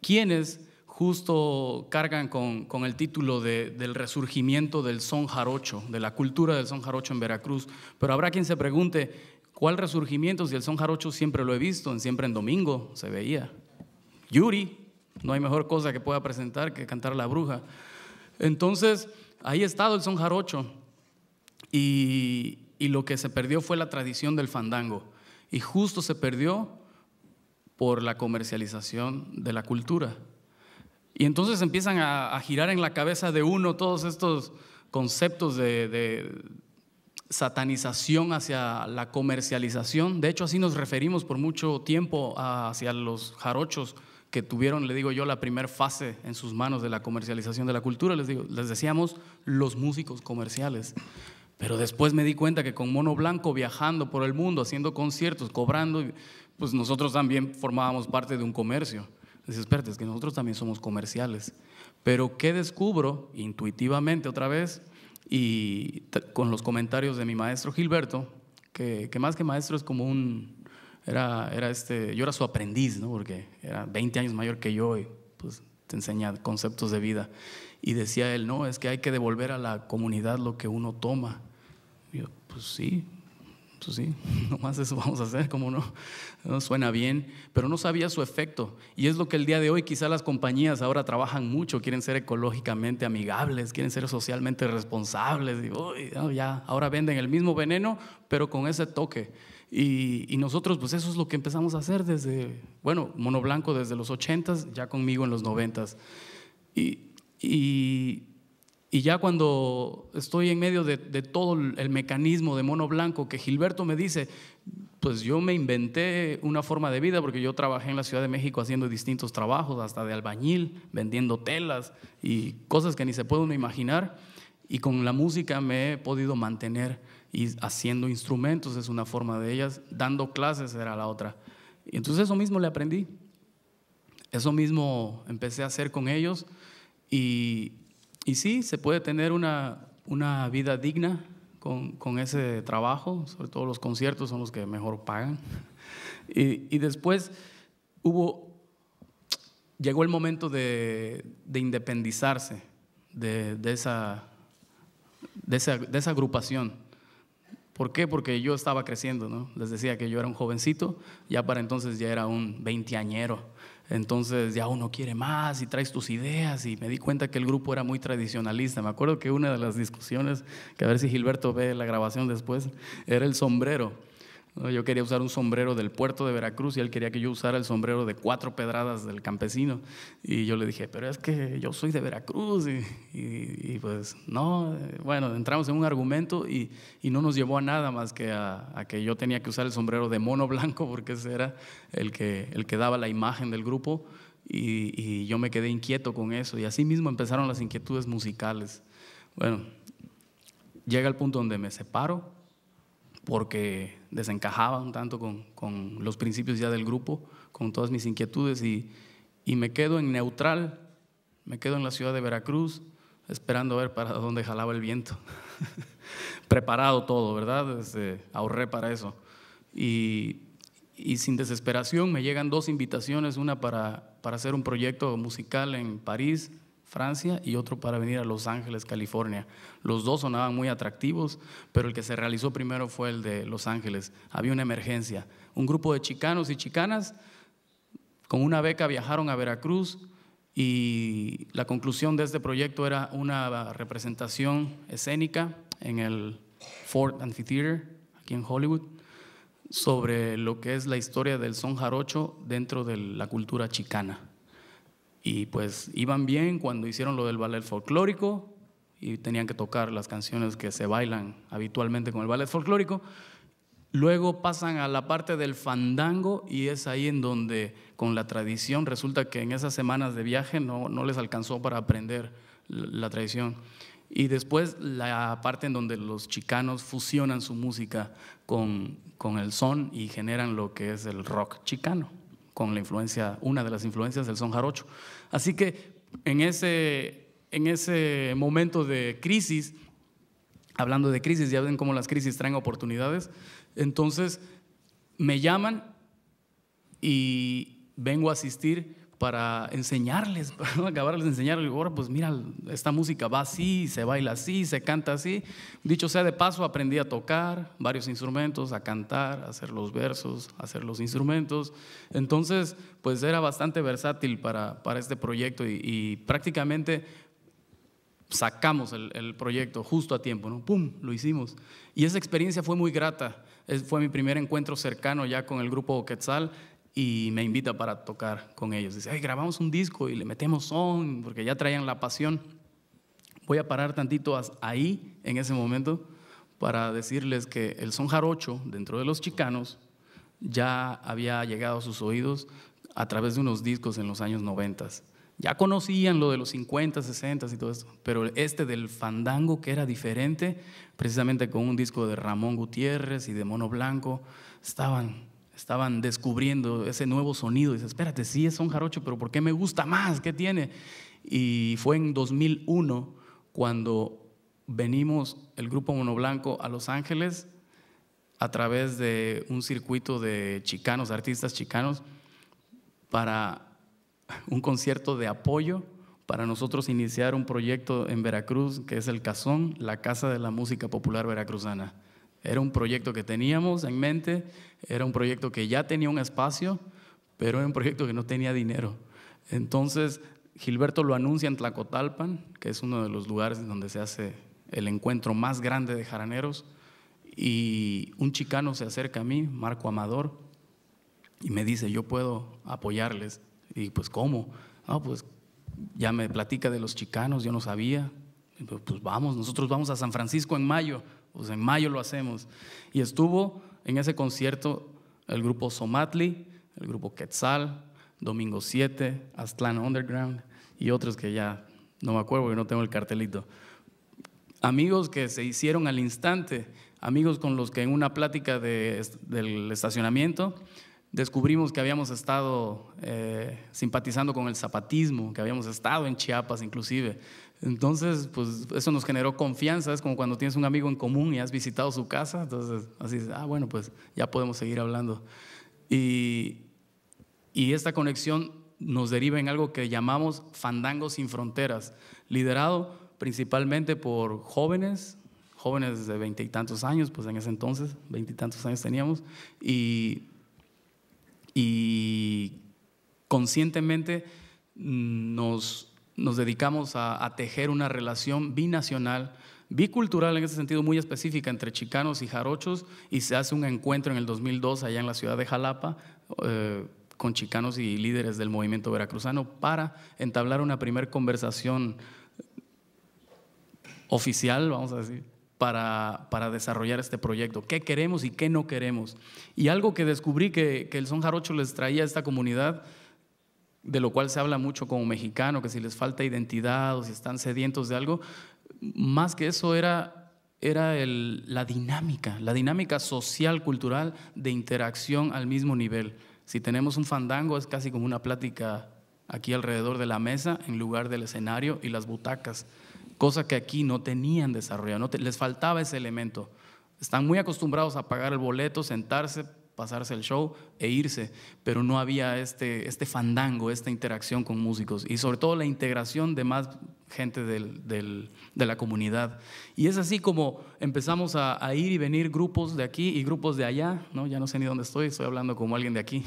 quienes justo cargan con, el título del resurgimiento del son jarocho, de la cultura del son jarocho en Veracruz. Pero habrá quien se pregunte, ¿cuál resurgimiento? Si el son jarocho siempre lo he visto, siempre en domingo se veía. Yuri, no hay mejor cosa que pueda presentar que cantar la bruja. Entonces, ahí ha estado el son jarocho. y lo que se perdió fue la tradición del fandango. Y justo se perdió por la comercialización de la cultura. Y entonces empiezan a, girar en la cabeza de uno todos estos conceptos de, satanización hacia la comercialización. De hecho, así nos referimos por mucho tiempo hacia los jarochos que tuvieron, le digo yo, la primera fase en sus manos de la comercialización de la cultura. Les, les decíamos los músicos comerciales. Pero después me di cuenta que con Mono Blanco viajando por el mundo, haciendo conciertos, cobrando, pues nosotros también formábamos parte de un comercio. Dices, espérate, es que nosotros también somos comerciales. Pero ¿qué descubro intuitivamente otra vez? Y con los comentarios de mi maestro Gilberto, que, más que maestro es como un, era, era este, yo era su aprendiz, ¿no? porque era 20 años mayor que yo y pues te enseñaba conceptos de vida. Y decía él, no, es que hay que devolver a la comunidad lo que uno toma. yo, pues sí, pues sí, nomás eso vamos a hacer, como no? suena bien, pero no sabía su efecto. Y es lo que el día de hoy quizá las compañías ahora trabajan mucho, quieren ser ecológicamente amigables, quieren ser socialmente responsables. Y, ya, ahora venden el mismo veneno, pero con ese toque. Y, nosotros, pues eso es lo que empezamos a hacer desde, bueno, Mono Blanco desde los 80s, ya conmigo en los 90s. y y ya cuando estoy en medio de, todo el mecanismo de mono blanco que Gilberto me dice, pues yo me inventé una forma de vida porque yo trabajé en la Ciudad de México haciendo distintos trabajos, hasta de albañil, vendiendo telas y cosas que ni se pueden imaginar. Y con la música me he podido mantener y haciendo instrumentos es una forma de ellas, dando clases era la otra. Y entonces eso mismo le aprendí, eso mismo empecé a hacer con ellos y y sí, se puede tener una, vida digna con, ese trabajo, sobre todo los conciertos son los que mejor pagan. Y, después hubo, llegó el momento de, independizarse de, esa, de, esa, agrupación. ¿Por qué? Porque yo estaba creciendo, ¿no? Les decía que yo era un jovencito, ya para entonces ya era un veinteañero entonces ya uno quiere más y traes tus ideas y me di cuenta que el grupo era muy tradicionalista. Me acuerdo que una de las discusiones, que a ver si Gilberto ve la grabación después, era el sombrero. Yo quería usar un sombrero del puerto de Veracruz y él quería que yo usara el sombrero de cuatro pedradas del campesino. Y yo le dije, pero es que yo soy de Veracruz. Y, pues no, eh, bueno, entramos en un argumento y, no nos llevó a nada más que a, que yo tenía que usar el sombrero de mono blanco porque ese era el que, el que daba la imagen del grupo. Y, yo me quedé inquieto con eso. Y así mismo empezaron las inquietudes musicales. Bueno, llega el punto donde me separo porque desencajaba un tanto con, con, los principios ya del grupo, con todas mis inquietudes y, y me quedo en neutral, me quedo en la ciudad de Veracruz esperando a ver para dónde jalaba el viento. Preparado todo, ¿verdad? Este, ahorré para eso. Y, y, sin desesperación me llegan dos invitaciones, una para, para hacer un proyecto musical en París Francia, y otro para venir a Los Ángeles, California. Los dos sonaban muy atractivos, pero el que se realizó primero fue el de Los Ángeles. Había una emergencia. Un grupo de chicanos y chicanas con una beca viajaron a Veracruz y la conclusión de este proyecto era una representación escénica en el Ford Amphitheater, aquí en Hollywood, sobre lo que es la historia del son jarocho dentro de la cultura chicana. Y pues iban bien cuando hicieron lo del ballet folclórico y tenían que tocar las canciones que se bailan habitualmente con el ballet folclórico. Luego pasan a la parte del fandango y es ahí en donde con la tradición resulta que en esas semanas de viaje no, no les alcanzó para aprender la tradición. Y después la parte en donde los chicanos fusionan su música con, con el son y generan lo que es el rock chicano con la influencia, una de las influencias del son jarocho. Así que en ese, en ese momento de crisis, hablando de crisis, ya ven cómo las crisis traen oportunidades, entonces me llaman y vengo a asistir para enseñarles, para acabarles de enseñarles, ahora pues mira, esta música va así, se baila así, se canta así. Dicho sea de paso, aprendí a tocar varios instrumentos, a cantar, a hacer los versos, a hacer los instrumentos. Entonces, pues era bastante versátil para, para este proyecto y, prácticamente sacamos el, proyecto justo a tiempo, ¿no? ¡Pum! Lo hicimos. Y esa experiencia fue muy grata. fue mi primer encuentro cercano ya con el grupo Quetzal y me invita para tocar con ellos. Dice, Ay, grabamos un disco y le metemos son, porque ya traían la pasión. Voy a parar tantito ahí, en ese momento, para decirles que el son jarocho, dentro de los chicanos, ya había llegado a sus oídos a través de unos discos en los años 90. Ya conocían lo de los 50, 60 y todo eso. pero este del fandango que era diferente, precisamente con un disco de Ramón Gutiérrez y de Mono Blanco, estaban estaban descubriendo ese nuevo sonido. Dice, espérate, sí es un jarocho, pero ¿por qué me gusta más? ¿Qué tiene? Y fue en 2001 cuando venimos el grupo Monoblanco a Los Ángeles a través de un circuito de chicanos, artistas chicanos, para un concierto de apoyo para nosotros iniciar un proyecto en Veracruz que es el Cazón, la Casa de la Música Popular Veracruzana. Era un proyecto que teníamos en mente, era un proyecto que ya tenía un espacio, pero era un proyecto que no tenía dinero. Entonces, Gilberto lo anuncia en Tlacotalpan, que es uno de los lugares donde se hace el encuentro más grande de jaraneros, y un chicano se acerca a mí, Marco Amador, y me dice, yo puedo apoyarles. Y pues, ¿cómo? Ah, pues ya me platica de los chicanos, yo no sabía. Pues vamos, nosotros vamos a San Francisco en mayo, pues en mayo lo hacemos. Y estuvo en ese concierto el grupo Somatli, el grupo Quetzal, Domingo 7, Aztlán Underground y otros que ya no me acuerdo, y no tengo el cartelito. Amigos que se hicieron al instante, amigos con los que en una plática del estacionamiento descubrimos que habíamos estado eh, simpatizando con el zapatismo, que habíamos estado en Chiapas inclusive, entonces, pues eso nos generó confianza, es como cuando tienes un amigo en común y has visitado su casa, entonces así, ah, bueno, pues ya podemos seguir hablando. Y, y esta conexión nos deriva en algo que llamamos Fandango sin Fronteras, liderado principalmente por jóvenes, jóvenes de veintitantos años, pues en ese entonces, veintitantos años teníamos, y, y conscientemente nos nos dedicamos a, tejer una relación binacional, bicultural en ese sentido muy específica entre chicanos y jarochos y se hace un encuentro en el 2002 allá en la ciudad de Jalapa. Eh, con chicanos y líderes del movimiento veracruzano para entablar una primera conversación oficial, vamos a decir, para, desarrollar este proyecto. ¿Qué queremos y qué no queremos? Y algo que descubrí que el Son Jarocho les traía a esta comunidad de lo cual se habla mucho como mexicano, que si les falta identidad o si están sedientos de algo, más que eso era, era la dinámica, la dinámica social, cultural de interacción al mismo nivel. Si tenemos un fandango es casi como una plática aquí alrededor de la mesa en lugar del escenario y las butacas, cosa que aquí no tenían desarrollado, no les faltaba ese elemento. Están muy acostumbrados a pagar el boleto, sentarse, pasarse el show e irse, pero no había este, este fandango, esta interacción con músicos y sobre todo la integración de más gente de la comunidad. Y es así como empezamos a, ir y venir grupos de aquí y grupos de allá, ¿no? ya no sé ni dónde estoy, estoy hablando como alguien de aquí.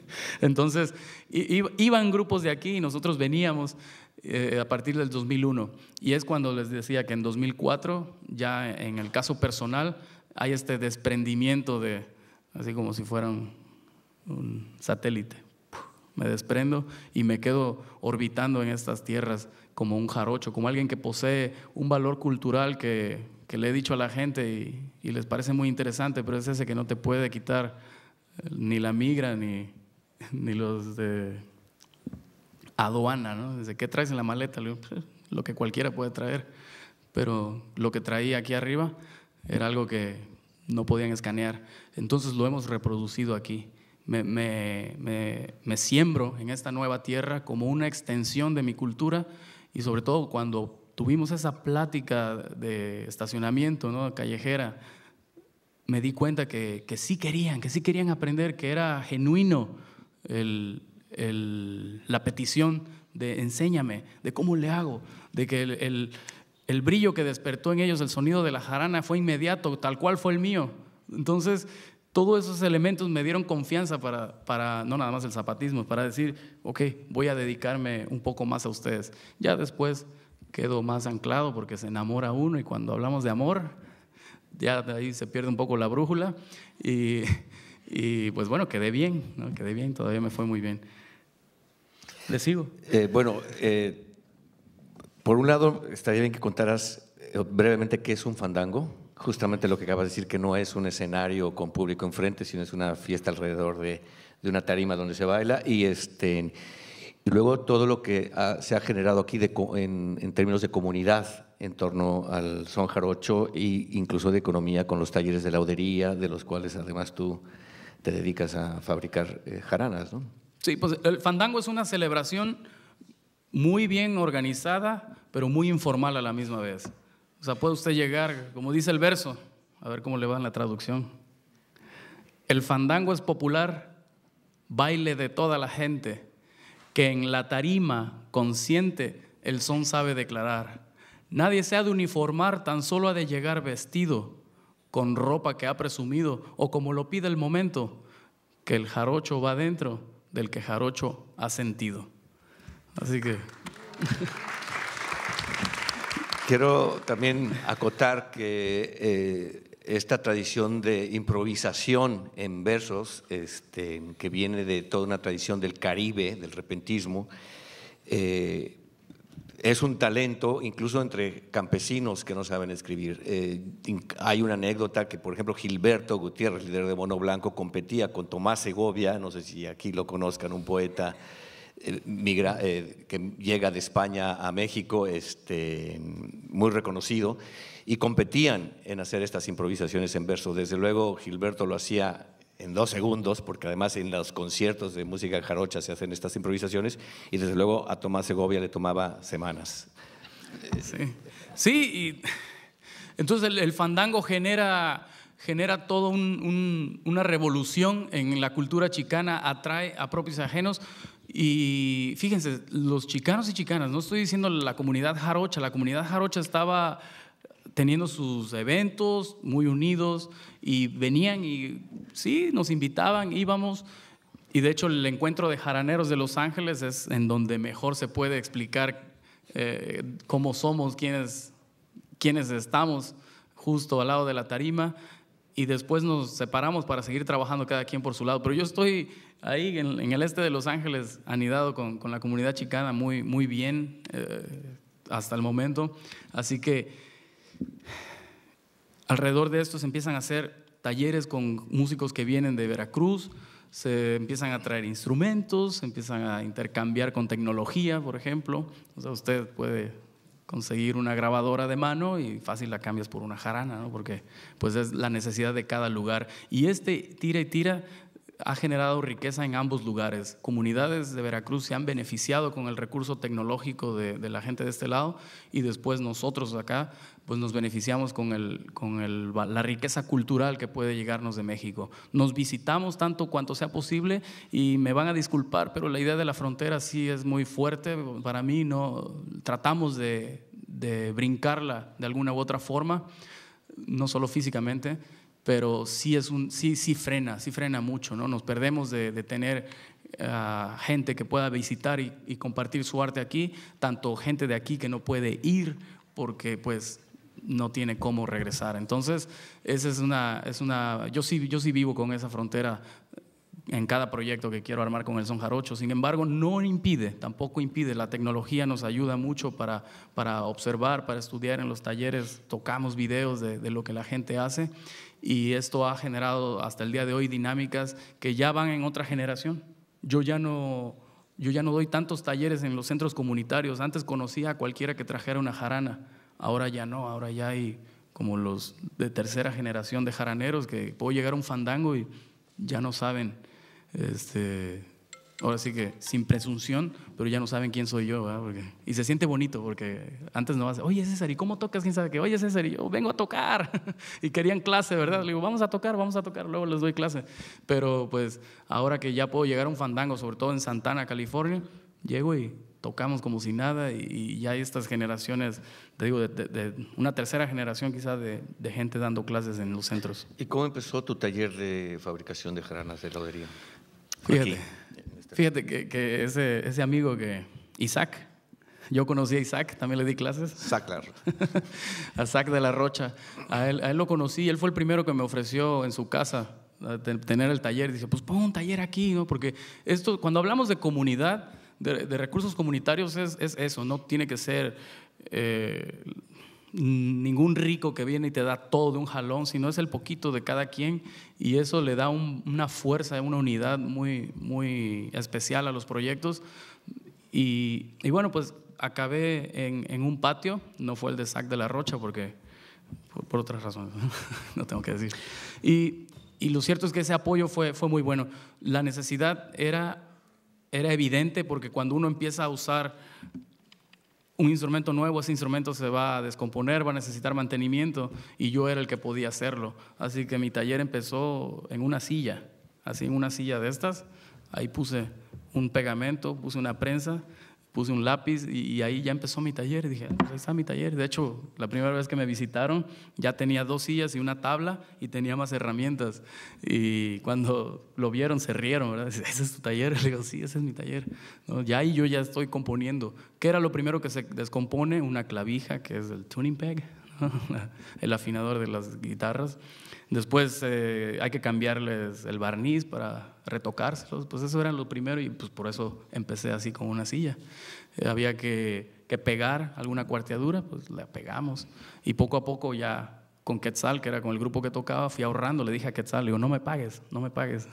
Entonces, iban grupos de aquí y nosotros veníamos eh, a partir del 2001. Y es cuando les decía que en 2004, ya en el caso personal, hay este desprendimiento de, así como si fuera un satélite. Me desprendo y me quedo orbitando en estas tierras como un jarocho, como alguien que posee un valor cultural que, le he dicho a la gente y, les parece muy interesante, pero es ese que no te puede quitar eh, ni la migra ni, los de aduana. ¿no? Desde qué traes en la maleta, pues, lo que cualquiera puede traer, pero lo que traía aquí arriba era algo que no podían escanear. Entonces lo hemos reproducido aquí. Me, siembro en esta nueva tierra como una extensión de mi cultura y sobre todo cuando tuvimos esa plática de estacionamiento ¿no? callejera, me di cuenta que, que sí querían, que sí querían aprender, que era genuino la petición de enséñame, de cómo le hago, de que el brillo que despertó en ellos, el sonido de la jarana fue inmediato, tal cual fue el mío. Entonces, todos esos elementos me dieron confianza para, no nada más el zapatismo, para decir, ok, voy a dedicarme un poco más a ustedes. Ya después quedo más anclado porque se enamora uno y cuando hablamos de amor, ya de ahí se pierde un poco la brújula y, pues bueno, quedé bien, quedé bien, todavía me fue muy bien. Le sigo. Eh, bueno, eh, por un lado, estaría bien que contaras eh, brevemente qué es un fandango justamente lo que acabas de decir, que no es un escenario con público enfrente, sino es una fiesta alrededor de, una tarima donde se baila. Y, este, luego todo lo que se ha generado aquí en, términos de comunidad en torno al son jarocho e incluso de economía con los talleres de laudería, de los cuales además tú te dedicas a fabricar eh, jaranas, ¿no? Sí, pues el fandango es una celebración muy bien organizada, pero muy informal a la misma vez. O sea, puede usted llegar, como dice el verso, a ver cómo le va en la traducción. El fandango es popular, baile de toda la gente, que en la tarima consciente el son sabe declarar. Nadie se ha de uniformar, tan solo ha de llegar vestido con ropa que ha presumido o como lo pide el momento, que el jarocho va dentro del que jarocho ha sentido. Así que... Quiero también acotar que eh, esta tradición de improvisación en versos, este, que viene de toda una tradición del Caribe, del repentismo, eh, es un talento incluso entre campesinos que no saben escribir. Eh, hay una anécdota que, por ejemplo, Gilberto Gutiérrez, líder de Mono Blanco, competía con Tomás Segovia, no sé si aquí lo conozcan, un poeta eh, eh, que llega de España a México, este, muy reconocido, y competían en hacer estas improvisaciones en verso. Desde luego Gilberto lo hacía en dos segundos, porque además en los conciertos de música jarocha se hacen estas improvisaciones, y desde luego a Tomás Segovia le tomaba semanas. Sí, entonces el, fandango genera, genera toda una revolución en la cultura chicana, atrae a propios ajenos. Y fíjense, los chicanos y chicanas, no estoy diciendo la comunidad jarocha, la comunidad jarocha estaba teniendo sus eventos muy unidos y venían y sí, nos invitaban, íbamos. Y de hecho el encuentro de jaraneros de Los Ángeles es en donde mejor se puede explicar eh, cómo somos, quiénes, quiénes estamos justo al lado de la tarima. Y después nos separamos para seguir trabajando cada quien por su lado. Pero yo estoy ahí en, el este de Los Ángeles, anidado con, con la comunidad chicana muy, muy bien eh, hasta el momento. Así que alrededor de esto se empiezan a hacer talleres con músicos que vienen de Veracruz, se empiezan a traer instrumentos, se empiezan a intercambiar con tecnología, por ejemplo. O sea, usted puede conseguir una grabadora de mano y fácil la cambias por una jarana, ¿no? porque pues es la necesidad de cada lugar. Y este tira y tira ha generado riqueza en ambos lugares. Comunidades de Veracruz se han beneficiado con el recurso tecnológico de, la gente de este lado y después nosotros acá pues nos beneficiamos con, la riqueza cultural que puede llegarnos de México. Nos visitamos tanto cuanto sea posible y me van a disculpar, pero la idea de la frontera sí es muy fuerte para mí, no tratamos de, de brincarla de alguna u otra forma, no solo físicamente, pero sí, es un, sí, sí frena, sí frena mucho, ¿no? Nos perdemos de, de tener ah, gente que pueda visitar y, compartir su arte aquí, tanto gente de aquí que no puede ir porque pues no tiene cómo regresar. Entonces, esa es una, es una yo, sí, yo sí vivo con esa frontera en cada proyecto que quiero armar con el Son Jarocho. Sin embargo, no impide, tampoco impide. La tecnología nos ayuda mucho para, para observar, para estudiar en los talleres, tocamos videos de lo que la gente hace y esto ha generado hasta el día de hoy dinámicas que ya van en otra generación. Yo ya no, yo ya no doy tantos talleres en los centros comunitarios. Antes conocía a cualquiera que trajera una jarana, ahora ya no, ahora ya hay como los de tercera generación de jaraneros que puedo llegar a un fandango y ya no saben este, ahora sí que sin presunción, pero ya no saben quién soy yo, ¿verdad? y se siente bonito porque antes no vas, oye César, ¿y cómo tocas? ¿Quién sabe qué? Oye César, y yo vengo a tocar. y querían clase, ¿verdad? Le digo, vamos a tocar, vamos a tocar, luego les doy clase. Pero pues ahora que ya puedo llegar a un fandango, sobre todo en Santana, California, llego y tocamos como si nada y, ya hay estas generaciones, te digo, de, una tercera generación quizás de, gente dando clases en los centros. ¿Y cómo empezó tu taller de fabricación de jaranas de heladería? Fíjate. Fíjate que, ese, amigo que, Isaac, yo conocí a Isaac, también le di clases. Isaac, claro. a Isaac de la Rocha. A él, a él lo conocí, él fue el primero que me ofreció en su casa tener el taller. Dice, pues pon un taller aquí, ¿no? Porque esto, cuando hablamos de comunidad, de, de recursos comunitarios, es, es, eso, no tiene que ser... Eh, ningún rico que viene y te da todo de un jalón, sino es el poquito de cada quien y eso le da una fuerza, una unidad muy, muy especial a los proyectos. Y, bueno, pues acabé en, un patio, no fue el de Sac de la Rocha porque por, otras razones, no tengo que decir. Y, lo cierto es que ese apoyo fue, fue muy bueno. La necesidad era, era evidente porque cuando uno empieza a usar un instrumento nuevo, ese instrumento se va a descomponer, va a necesitar mantenimiento y yo era el que podía hacerlo. Así que mi taller empezó en una silla, así en una silla de estas. Ahí puse un pegamento, puse una prensa puse un lápiz y, ahí ya empezó mi taller. Dije, pues ahí está mi taller. De hecho, la primera vez que me visitaron ya tenía dos sillas y una tabla y tenía más herramientas. Y cuando lo vieron se rieron, ¿verdad? Ese es tu taller. Le digo, sí, ese es mi taller. Ya ahí yo ya estoy componiendo. ¿Qué era lo primero que se descompone? Una clavija, que es el tuning peg, el afinador de las guitarras. Después eh, hay que cambiarles el barniz para retocárselos. Pues eso era lo primero y pues por eso empecé así con una silla. Eh, había que, que, pegar alguna cuarteadura, pues la pegamos. Y poco a poco ya con Quetzal, que era con el grupo que tocaba, fui ahorrando. Le dije a Quetzal, digo, no me pagues, no me pagues.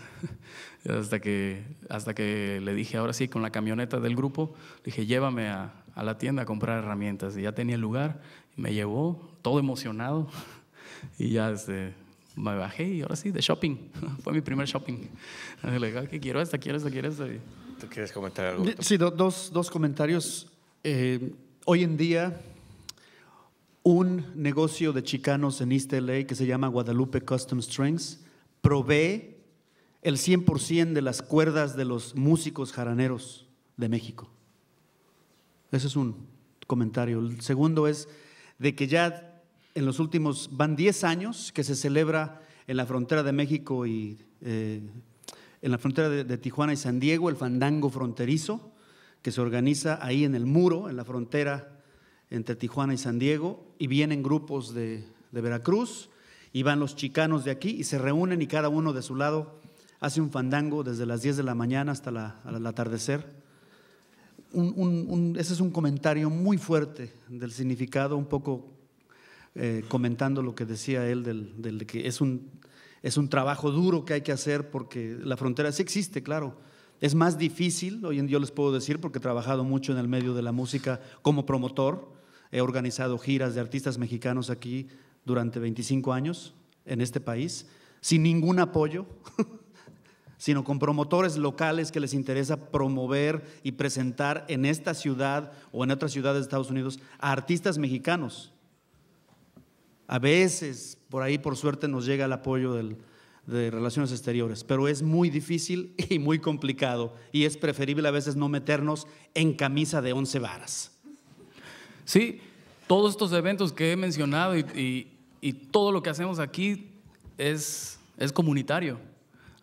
hasta, que, hasta que le dije, ahora sí, con la camioneta del grupo, le dije, llévame a, la tienda a comprar herramientas. Y ya tenía el lugar, me llevó, todo emocionado. y ya este me bajé y ahora sí, de shopping. Fue mi primer shopping. Le ah, que quiero esta, quiero esta, quiero esta. ¿Tú quieres comentar algo? Sí, dos, dos, comentarios. Eh, hoy en día, un negocio de chicanos en East LA que se llama Guadalupe Custom Strings provee el 100% de las cuerdas de los músicos jaraneros de México. Ese es un comentario. El segundo es de que ya en los últimos, van 10 años que se celebra en la frontera de México y eh, en la frontera de, Tijuana y San Diego, el fandango fronterizo, que se organiza ahí en el muro, en la frontera entre Tijuana y San Diego, y vienen grupos de, Veracruz, y van los chicanos de aquí, y se reúnen y cada uno de su lado hace un fandango desde las 10 de la mañana hasta el atardecer. ese es un comentario muy fuerte del significado un poco eh, comentando lo que decía él del, que es un, es un trabajo duro que hay que hacer porque la frontera sí existe, claro. Es más difícil, hoy en día les puedo decir, porque he trabajado mucho en el medio de la música como promotor. He organizado giras de artistas mexicanos aquí durante 25 años en este país, sin ningún apoyo, sino con promotores locales que les interesa promover y presentar en esta ciudad o en otras ciudades de Estados Unidos a artistas mexicanos a veces, por ahí por suerte, nos llega el apoyo de relaciones exteriores, pero es muy difícil y muy complicado y es preferible a veces no meternos en camisa de once varas. Sí, todos estos eventos que he mencionado y, todo lo que hacemos aquí es, es comunitario.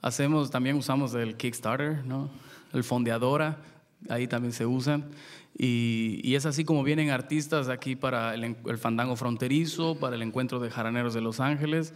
Hacemos, también usamos el Kickstarter, ¿no? el Fondeadora, ahí también se usan. Y, es así como vienen artistas aquí para el, fandango fronterizo, para el encuentro de jaraneros de Los Ángeles,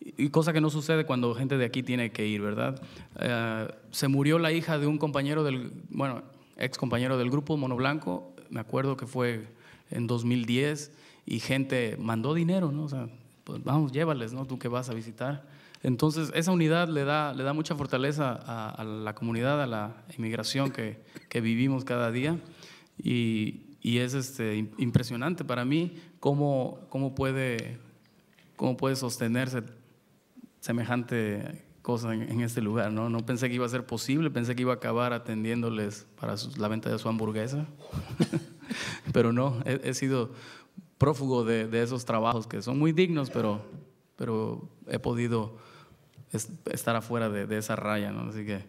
y, cosa que no sucede cuando gente de aquí tiene que ir, ¿verdad? Eh, se murió la hija de un compañero del, bueno, ex compañero del grupo Monoblanco, me acuerdo que fue en 2010, y gente mandó dinero, ¿no? O sea, pues vamos, llévales, ¿no? Tú que vas a visitar. Entonces, esa unidad le da, le da mucha fortaleza a, la comunidad, a la inmigración que vivimos cada día. Y, es este, impresionante para mí cómo, cómo, puede, cómo puede sostenerse semejante cosa en, este lugar. ¿no? no pensé que iba a ser posible, pensé que iba a acabar atendiéndoles para la venta de su hamburguesa, pero no, he, sido prófugo de, esos trabajos que son muy dignos, pero, pero he podido estar afuera de, de esa raya. ¿no? Así que,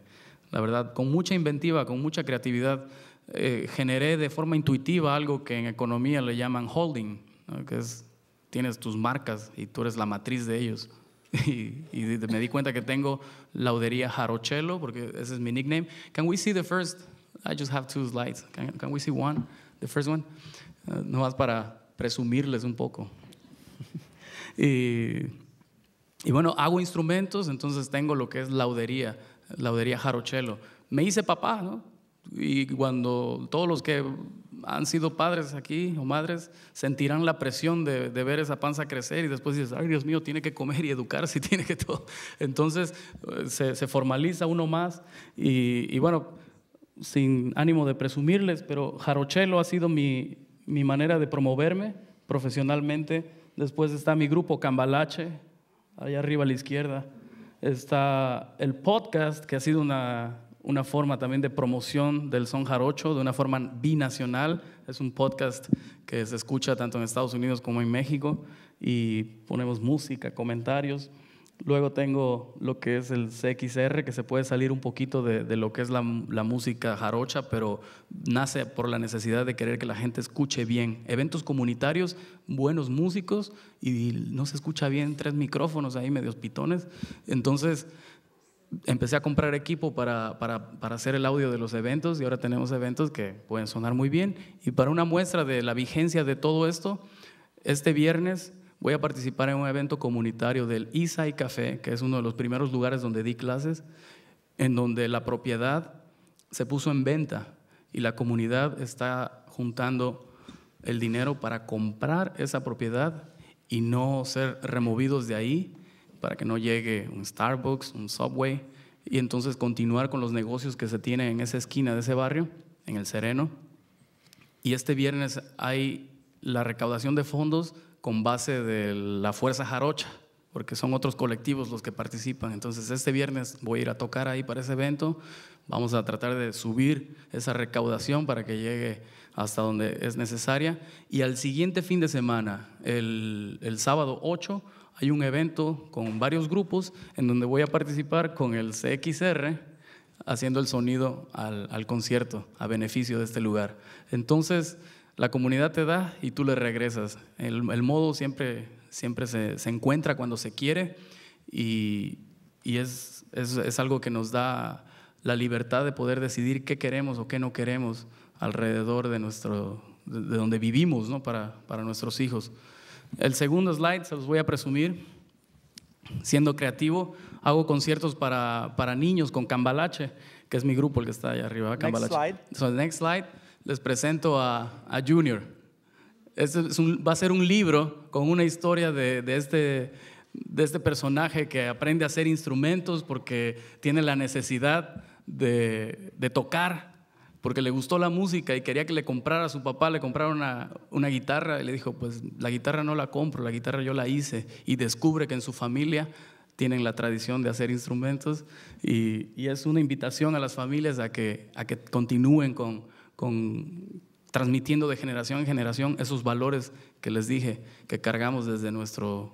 la verdad, con mucha inventiva, con mucha creatividad. Eh, generé de forma intuitiva algo que en economía le llaman holding, que es, tienes tus marcas y tú eres la matriz de ellos. y, y, me di cuenta que tengo Laudería Jarochelo, porque ese es mi nickname. Can we see the first? I just have two slides. Can, can we see one? The first one. Eh, no más para presumirles un poco. y, y, bueno, hago instrumentos, entonces tengo lo que es laudería, laudería jarochelo. Me hice papá, ¿no? Y cuando todos los que han sido padres aquí o madres sentirán la presión de, ver esa panza crecer y después dices, ay Dios mío, tiene que comer y educarse, tiene que todo. Entonces eh, se, formaliza uno más y, y, bueno, sin ánimo de presumirles, pero Jarochelo ha sido mi, mi manera de promoverme profesionalmente. Después está mi grupo Cambalache, allá arriba a la izquierda. Está el podcast, que ha sido una una forma también de promoción del son jarocho de una forma binacional. Es un podcast que se escucha tanto en Estados Unidos como en México y ponemos música, comentarios. Luego tengo lo que es el CXR, que se puede salir un poquito de, lo que es la, la, música jarocha, pero nace por la necesidad de querer que la gente escuche bien. Eventos comunitarios, buenos músicos, y no se escucha bien tres micrófonos ahí medios pitones. Entonces empecé a comprar equipo para, hacer el audio de los eventos y ahora tenemos eventos que pueden sonar muy bien. Y para una muestra de la vigencia de todo esto, este viernes voy a participar en un evento comunitario del Isai Café, que es uno de los primeros lugares donde di clases, en donde la propiedad se puso en venta y la comunidad está juntando el dinero para comprar esa propiedad y no ser removidos de ahí para que no llegue un Starbucks, un Subway, y entonces continuar con los negocios que se tienen en esa esquina de ese barrio, en el Sereno. Y este viernes hay la recaudación de fondos con base de la Fuerza Jarocha, porque son otros colectivos los que participan. Entonces este viernes voy a ir a tocar ahí para ese evento. Vamos a tratar de subir esa recaudación para que llegue hasta donde es necesaria. Y al siguiente fin de semana, el, el sábado 8, hay un evento con varios grupos en donde voy a participar con el CXR haciendo el sonido al, concierto a beneficio de este lugar. Entonces, la comunidad te da y tú le regresas. El, modo siempre, siempre se, encuentra cuando se quiere y, es, algo que nos da la libertad de poder decidir qué queremos o qué no queremos alrededor de, nuestro, de donde vivimos ¿no? para nuestros hijos. El segundo slide se los voy a presumir. Siendo creativo, hago conciertos para, niños con Cambalache, que es mi grupo el que está ahí arriba. Cambalache. Next slide. next slide, les presento a, Junior. Este va a ser un libro con una historia de, este de este personaje que aprende a hacer instrumentos porque tiene la necesidad de, de tocar porque le gustó la música y quería que le comprara a su papá, le comprara una, guitarra y le dijo, pues la guitarra no la compro, la guitarra yo la hice y descubre que en su familia tienen la tradición de hacer instrumentos y, es una invitación a las familias a que, a que continúen con, transmitiendo de generación en generación esos valores que les dije, que cargamos desde nuestro,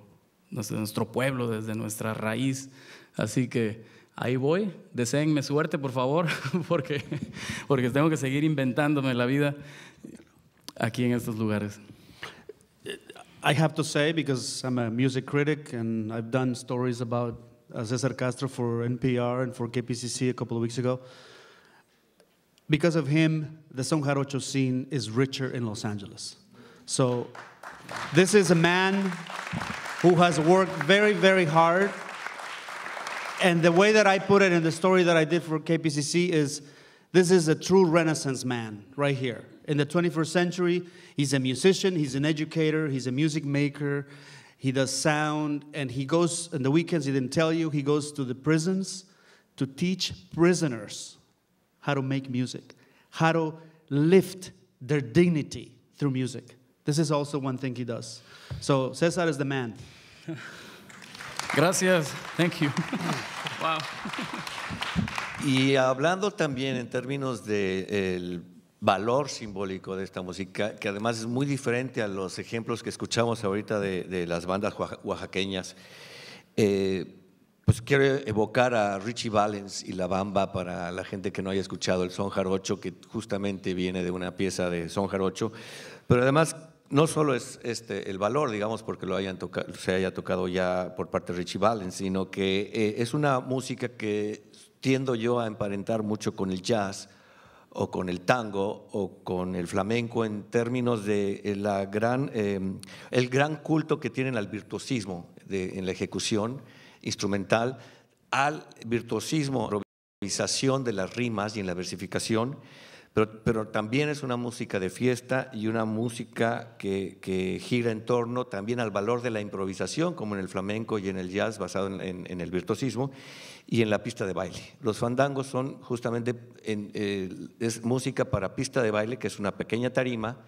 desde nuestro pueblo, desde nuestra raíz. Así que Ahí voy, deseenme suerte, por favor, porque, porque tengo que seguir inventándome la vida aquí en estos lugares. I have to say, because I'm a music critic and I've done stories about uh, César Castro for NPR and for KPCC a couple of weeks ago, because of him, the Son Jarocho scene is richer in Los Angeles. So, this is a man who has worked very, very hard and the way that I put it in the story that I did for KPCC is this is a true Renaissance man right here. In the 21st century, he's a musician, he's an educator, he's a music maker, he does sound, and he goes, on the weekends, he didn't tell you, he goes to the prisons to teach prisoners how to make music, how to lift their dignity through music. This is also one thing he does. So Cesar is the man. Gracias. Thank you. Wow. Y hablando también en términos del valor simbólico de esta música, que además es muy diferente a los ejemplos que escuchamos ahorita de, las bandas oaxaqueñas, eh, pues quiero evocar a Richie Valens y La Bamba para la gente que no haya escuchado el son jarocho, que justamente viene de una pieza de son jarocho, pero además no solo es este, el valor, digamos, porque lo hayan se haya tocado ya por parte de Richie Valens, sino que eh, es una música que tiendo yo a emparentar mucho con el jazz o con el tango o con el flamenco en términos de eh, la gran, em, el gran culto que tienen al virtuosismo en la ejecución instrumental, al virtuosismo, improvisación de las rimas y en la versificación. Pero, también es una música de fiesta y una música que, gira en torno también al valor de la improvisación, como en el flamenco y en el jazz, basado en, el virtuosismo, y en la pista de baile. Los fandangos son justamente, eh, es música para pista de baile, que es una pequeña tarima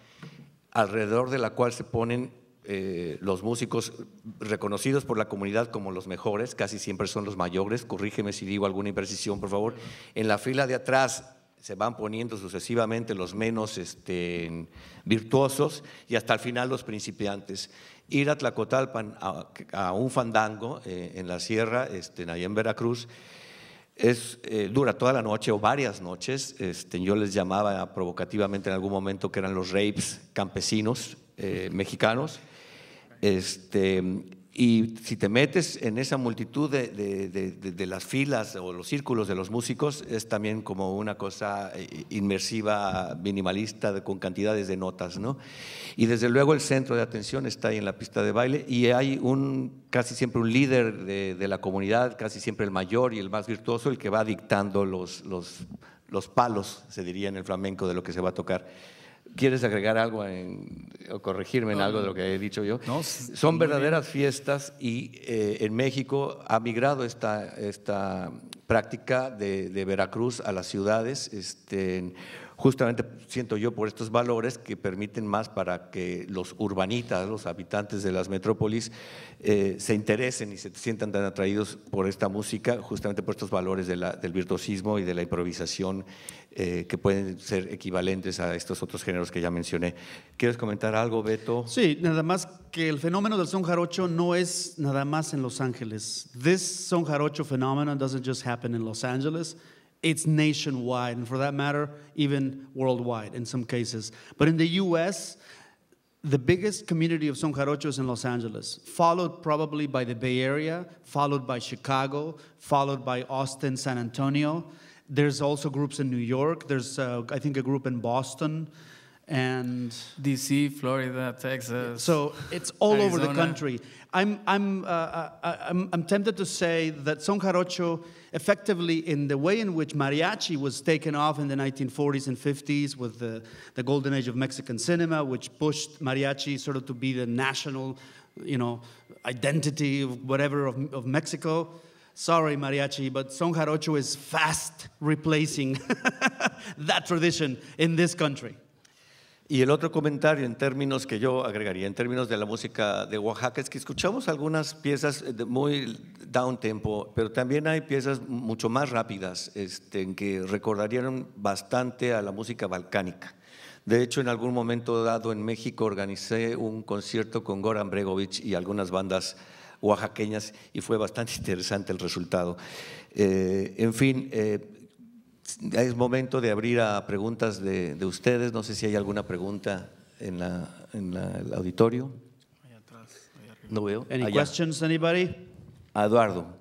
alrededor de la cual se ponen eh, los músicos reconocidos por la comunidad como los mejores, casi siempre son los mayores, corrígeme si digo alguna imprecisión, por favor, en la fila de atrás se van poniendo sucesivamente los menos este, virtuosos y hasta el final los principiantes. Ir a Tlacotalpan a, un fandango eh, en la sierra, este, allá en Veracruz, es, eh, dura toda la noche o varias noches. Este, yo les llamaba provocativamente en algún momento que eran los rapes campesinos eh, mexicanos. Este, y si te metes en esa multitud de, las filas o los círculos de los músicos, es también como una cosa eh, inmersiva, minimalista, con cantidades de notas. Y desde luego el centro de atención está ahí en la pista de baile y hay un, casi siempre un líder de, la comunidad, casi siempre el mayor y el más virtuoso, el que va dictando los palos, se diría en el flamenco, de lo que se va a tocar. ¿Quieres agregar algo en, o corregirme en algo de lo que he dicho yo? No, Son verdaderas fiestas y eh, en México ha migrado esta, esta práctica de, Veracruz a las ciudades. Este, justamente siento yo por estos valores que permiten más para que los urbanitas, los habitantes de las metrópolis, eh, se interesen y se sientan tan atraídos por esta música, justamente por estos valores del virtuosismo y de la improvisación eh, que pueden ser equivalentes a estos otros géneros que ya mencioné. ¿Quieres comentar algo, Beto? Sí, nada más que el fenómeno del son jarocho no es nada más en Los Ángeles. This son jarocho phenomenon doesn't just happen in Los Angeles. it's nationwide, and for that matter, even worldwide in some cases. But in the US, the biggest community of Son Jarocho is in Los Angeles, followed probably by the Bay Area, followed by Chicago, followed by Austin, San Antonio. There's also groups in New York. There's, uh, I think, a group in Boston and DC, Florida, Texas. So it's all Arizona. over the country. I'm, I'm, uh, uh, uh, I'm, I'm, tempted to say that Son Jarocho, effectively, in the way in which mariachi was taken off in the 1940s and 50s with the, the golden age of Mexican cinema, which pushed mariachi sort of to be the national you know, identity, of whatever, of, of Mexico sorry mariachi but son jarocho is fast replacing that tradition in this country Y el otro comentario en términos que yo agregaría, en términos de la música de Oaxaca, es que escuchamos algunas piezas muy down tempo, pero también hay piezas mucho más rápidas, este, en que recordarían bastante a la música balcánica. De hecho, en algún momento dado en México organicé un concierto con Goran Bregovic y algunas bandas oaxaqueñas y fue bastante interesante el resultado. Eh, en fin, eh, es momento de abrir a preguntas de, ustedes. No sé si hay alguna pregunta en, el auditorio. no veo. Eduardo.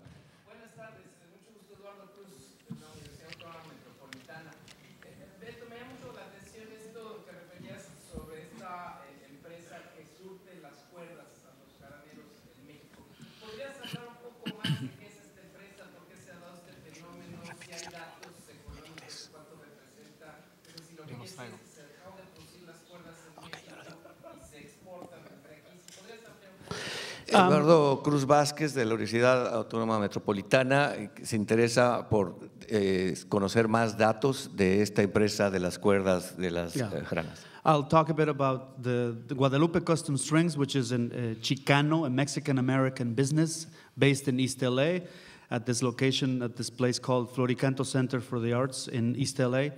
Eduardo Cruz Vázquez de la Universidad Autónoma Metropolitana eh, se interesa por eh, conocer más datos de esta empresa de las cuerdas de las yeah. granas. I'll talk a bit about the, the Guadalupe Custom Strings, which is a uh, eh, Chicano, a Mexican American business based in East LA, at this location, at this place called Floricanto Center for the Arts in East LA.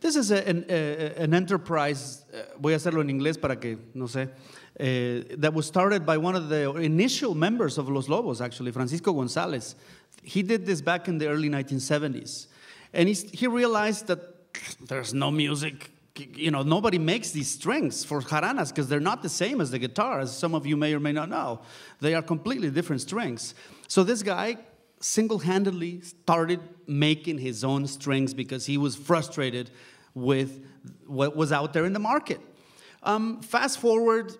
This is a, an, an enterprise, voy a hacerlo en inglés para que, no sé. Uh, that was started by one of the initial members of Los Lobos, actually, Francisco Gonzalez. He did this back in the early 1970s. And he, he realized that there's no music you know, nobody makes these strings for jaranas because they're not the same as the guitar, as some of you may or may not know. They are completely different strings. So this guy single-handedly started making his own strings because he was frustrated with what was out there in the market. Um, fast forward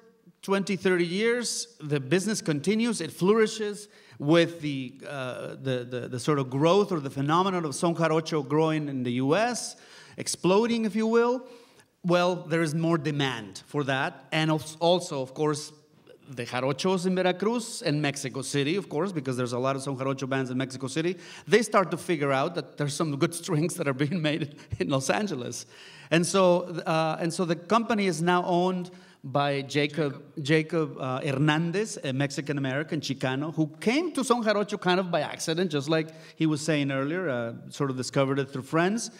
20, 30 years, the business continues, it flourishes with the, uh, the, the, the, sort of growth or the phenomenon of Son Jarocho growing in the US, exploding, if you will. Well, there is more demand for that. And also, of course, the jarochos in Veracruz and Mexico City, of course, because there's a lot of son jarocho bands in Mexico City, they start to figure out that there's some good strings that are being made in Los Angeles. And so, uh, and so the company is now owned by Jacob, Jacob. Uh, Hernandez, a Mexican American Chicano, who came to Son Jarocho kind of by accident, just like he was saying earlier, uh, sort of discovered it through friends.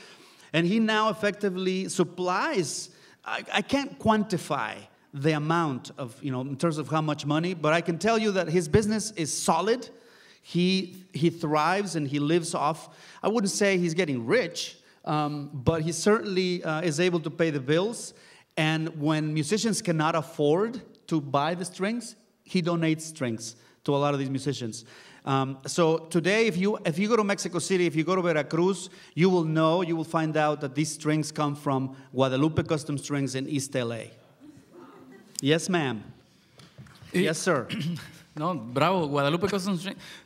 And he now effectively supplies, I, I can't quantify the amount of, you know, in terms of how much money, but I can tell you that his business is solid. He, he thrives and he lives off, I wouldn't say he's getting rich, um, but he certainly uh, is able to pay the bills and when musicians cannot afford to buy the strings, he donates strings to a lot of these musicians. Um, so today, if you if you go to Mexico City, if you go to Veracruz, you will know, you will find out that these strings come from Guadalupe Custom Strings in East LA. Yes, ma'am. Yes, sir. No, bravo, Guadalupe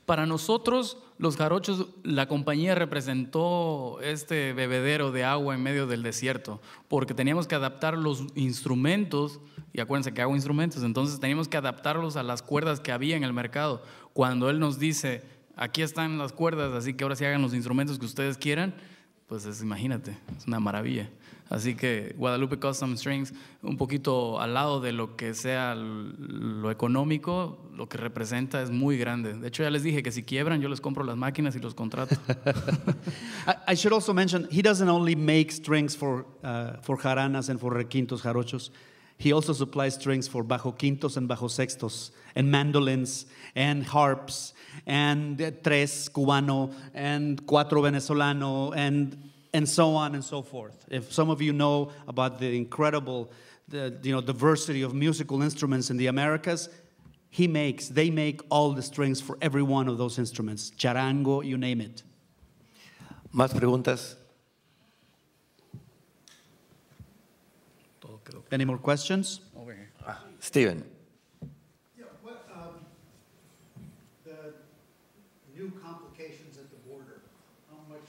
Para nosotros, los jarochos, la compañía representó este bebedero de agua en medio del desierto, porque teníamos que adaptar los instrumentos, y acuérdense que hago instrumentos, entonces teníamos que adaptarlos a las cuerdas que había en el mercado. Cuando él nos dice, aquí están las cuerdas, así que ahora sí hagan los instrumentos que ustedes quieran, pues imagínate, es una maravilla. Así que Guadalupe Custom Strings, un poquito al lado de lo que sea lo económico, lo que representa es muy grande. De hecho, ya les dije que si quiebran, yo les compro las máquinas y los contrato. I should also mention, he doesn't only make strings for, uh, for jaranas and for requintos jarochos. He also supplies strings for bajo quintos and bajo sextos, and mandolins, and harps, and tres cubano, and cuatro venezolano, and and so on and so forth. If some of you know about the incredible the, you know, diversity of musical instruments in the Americas, he makes, they make all the strings for every one of those instruments, charango, you name it. ¿Más preguntas? Any more questions? Over here. Ah, Steven. Yeah, what, um, the new complications at the border, how much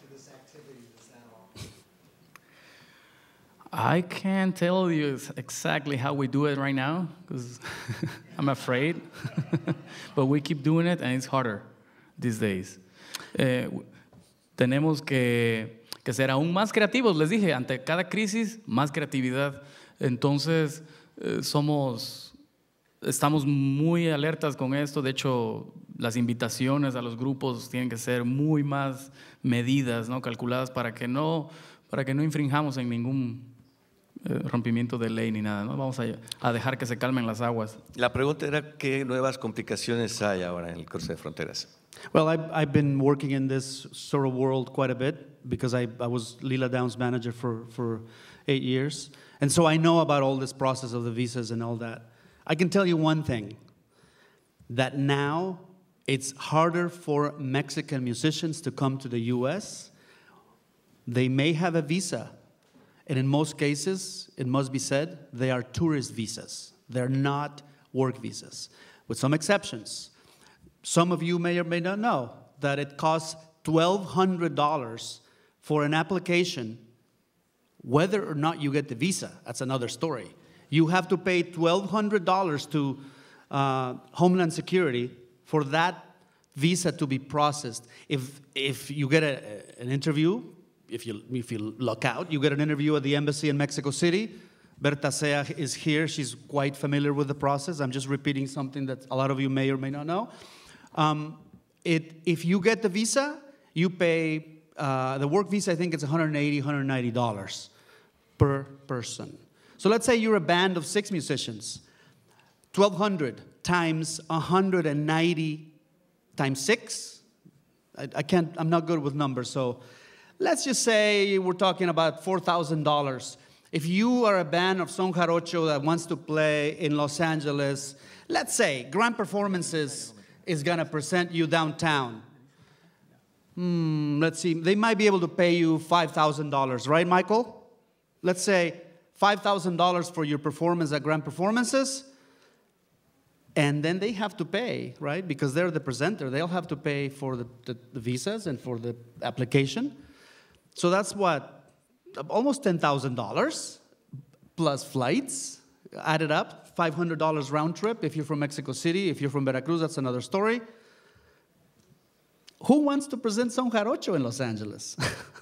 to this activity that I can't tell you exactly how we do it right now because I'm afraid, but we keep doing it and it's harder these days. Eh, tenemos que, que ser aún más creativos, les dije, ante cada crisis, más creatividad. Entonces, eh, somos estamos muy alertas con esto. De hecho, las invitaciones a los grupos tienen que ser muy más medidas, ¿no? calculadas para que no, para que no infringamos en ningún eh, rompimiento de ley ni nada. ¿no? Vamos a, dejar que se calmen las aguas. La pregunta era qué nuevas complicaciones hay ahora en el cruce de fronteras. Well, I've, I've been working in this sort of world quite a bit because I, was Lila Downs manager for, for eight years. And so I know about all this process of the visas and all that. I can tell you one thing that now it's harder for Mexican musicians to come to the US. They may have a visa, and in most cases, it must be said, they are tourist visas. They're not work visas, with some exceptions. Some of you may or may not know that it costs $1,200 for an application. Whether or not you get the visa, that's another story. You have to pay $1,200 to uh, Homeland Security for that visa to be processed. If, if you get a, an interview, if you, if you luck out, you get an interview at the embassy in Mexico City. Berta Sea is here. She's quite familiar with the process. I'm just repeating something that a lot of you may or may not know. Um, it, if you get the visa, you pay uh, the work visa, I think it's $180, $190 per person. So let's say you're a band of six musicians. 1,200 times 190 times six. I, I can't, I'm not good with numbers, so let's just say we're talking about $4,000. If you are a band of Son Jarocho that wants to play in Los Angeles, let's say Grand Performances is gonna present you downtown. Hmm, let's see, they might be able to pay you $5,000, right, Michael? Let's say $5,000 for your performance at grand performances, and then they have to pay, right? Because they're the presenter. They'll have to pay for the, the, the visas and for the application. So that's what, almost $10,000 plus flights added up, $500 round trip if you're from Mexico City. If you're from Veracruz, that's another story. Who wants to present Son Jarocho in Los Angeles?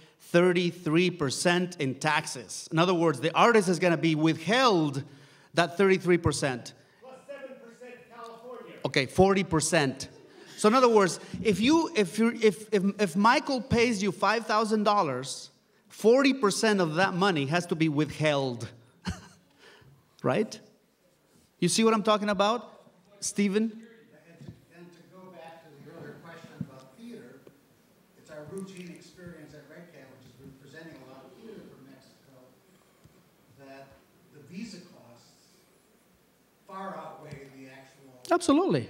33% in taxes. In other words, the artist is going to be withheld that 33%. Plus 7% California. Okay, 40%. So in other words, if you if you if if, if Michael pays you five thousand dollars, forty percent of that money has to be withheld, right? You see what I'm talking about, Stephen? And, and to go back to the earlier question about theater, it's our routine Absolutely.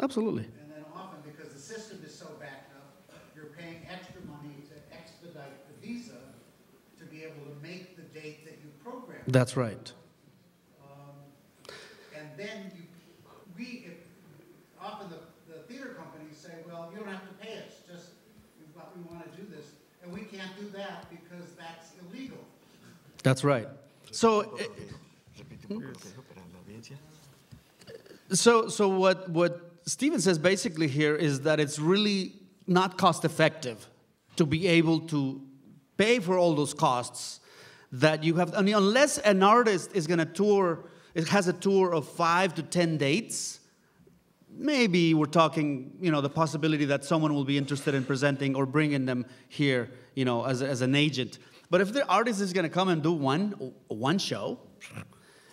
Absolutely. And then often, because the system is so backed up, you're paying extra money to expedite the visa to be able to make the date that you programmed. That's right. Um, and then you, we, if, often the, the theater companies say, well, you don't have to pay us, just we we want to do this. And we can't do that because that's illegal. That's right. So, it, so, so what, what Steven says basically here is that it's really not cost effective to be able to pay for all those costs that you have. I mean, unless an artist is going to tour, it has a tour of five to 10 dates, maybe we're talking, you know, the possibility that someone will be interested in presenting or bringing them here, you know, as, as an agent. But if the artist is going to come and do one, one show,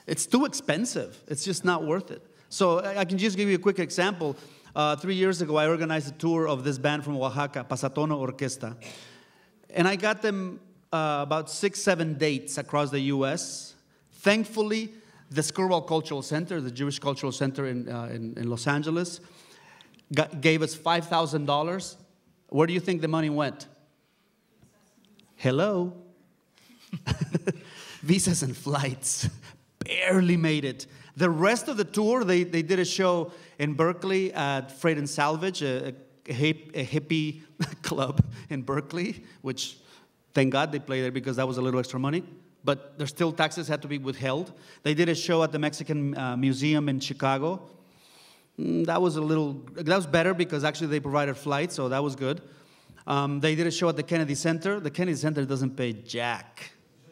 it's too expensive. It's just not worth it. So I can just give you a quick example. Uh, three years ago, I organized a tour of this band from Oaxaca, Pasatono Orquesta. And I got them uh, about six, seven dates across the US. Thankfully, the Skirball Cultural Center, the Jewish Cultural Center in, uh, in, in, Los Angeles, got, gave us $5,000. Where do you think the money went? Hello? Visas and flights. Barely made it. The rest of the tour, they, they did a show in Berkeley at Freight and Salvage, a, a, hip, a hippie club in Berkeley, which thank God they played there because that was a little extra money. But there's still taxes had to be withheld. They did a show at the Mexican uh, Museum in Chicago. Mm, that was a little, that was better because actually they provided flights, so that was good. Um, they did a show at the Kennedy Center. The Kennedy Center doesn't pay jack.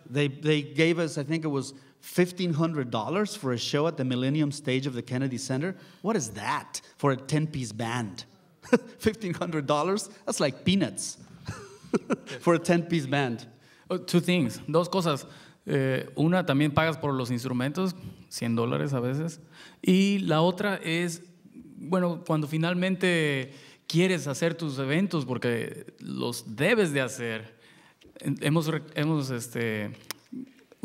They, they gave us, I think it was $1,500 for a show at the Millennium Stage of the Kennedy Center? What is that for a 10 piece band? $1,500? That's like peanuts for a 10 piece band. de oh, two things, dos cosas. Eh, una, también pagas por los instrumentos, 100 dólares a veces. Y la otra es, bueno, cuando finalmente quieres hacer tus eventos, porque los debes de hacer, hemos, hemos este,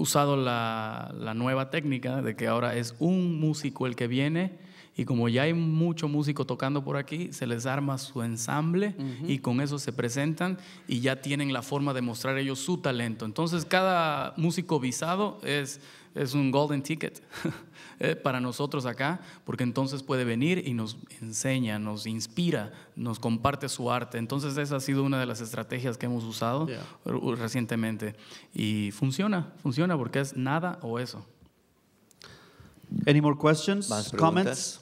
usado la, la nueva técnica de que ahora es un músico el que viene y como ya hay mucho músico tocando por aquí, se les arma su ensamble y con eso se presentan y ya tienen la forma de mostrar ellos su talento. Entonces cada músico visado es, es un golden ticket. Eh, para nosotros acá, porque entonces puede venir y nos enseña, nos inspira, nos comparte su arte. Entonces esa ha sido una de las estrategias que hemos usado recientemente. Y funciona, funciona porque es nada o eso. Any more questions, comments?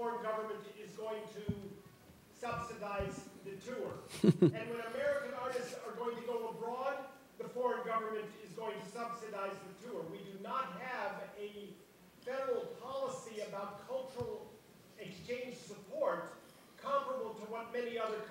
foreign government is going to subsidize the tour. and when American artists are going to go abroad, the foreign government is going to subsidize the tour. We do not have a federal policy about cultural exchange support comparable to what many other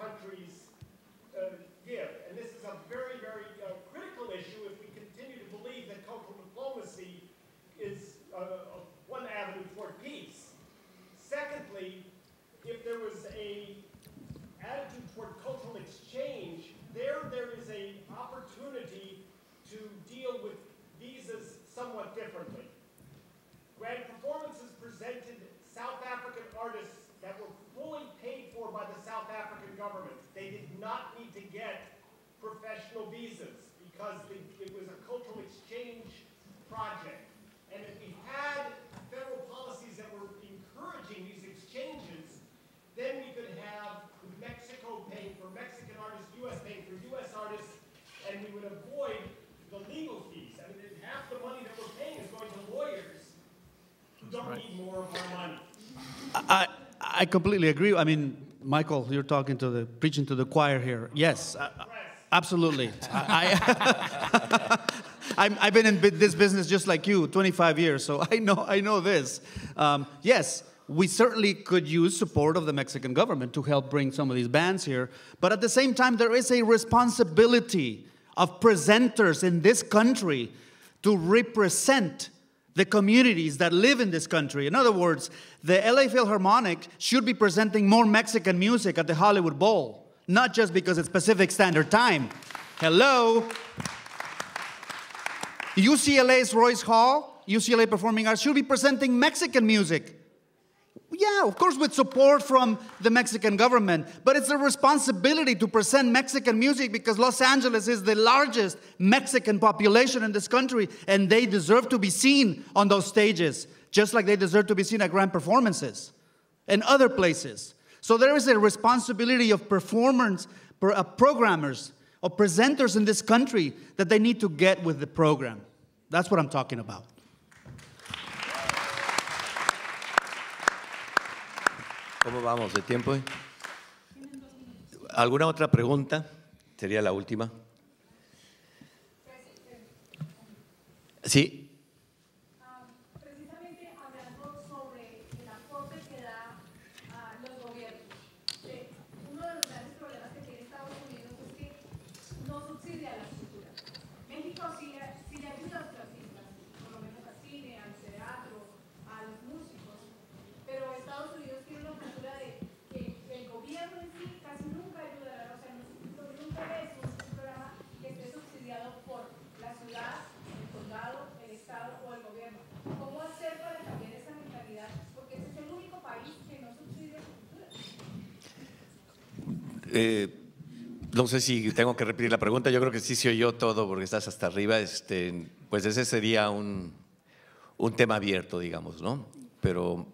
attitude toward cultural exchange, there there is an opportunity to deal with visas somewhat differently. Grand performances presented South African artists that were fully paid for by the South African government. They did not need to get professional visas because it was a cultural exchange project. I, I completely agree. I mean, Michael, you're talking to the preaching to the choir here. Yes, I, absolutely. I, I, have been in this business just like you, 25 years, so I know I know this. Um, yes, we certainly could use support of the Mexican government to help bring some of these bands here, but at the same time, there is a responsibility of presenters in this country to represent the communities that live in this country. In other words, the LA Philharmonic should be presenting more Mexican music at the Hollywood Bowl, not just because it's Pacific Standard Time. Hello. UCLA's Royce Hall, UCLA Performing Arts, should be presenting Mexican music yeah, of course, with support from the Mexican government, but it's a responsibility to present Mexican music because Los Angeles is the largest Mexican population in this country, and they deserve to be seen on those stages, just like they deserve to be seen at grand performances and other places. So there is a responsibility of performers, uh, programmers, or presenters in this country that they need to get with the program. That's what I'm talking about. ¿Cómo vamos de tiempo? Eh? ¿Alguna otra pregunta? Sería la última. Sí, Eh, no sé si tengo que repetir la pregunta, yo creo que sí se oyó todo porque estás hasta arriba, este, pues ese sería un, tema abierto, digamos, ¿no? Pero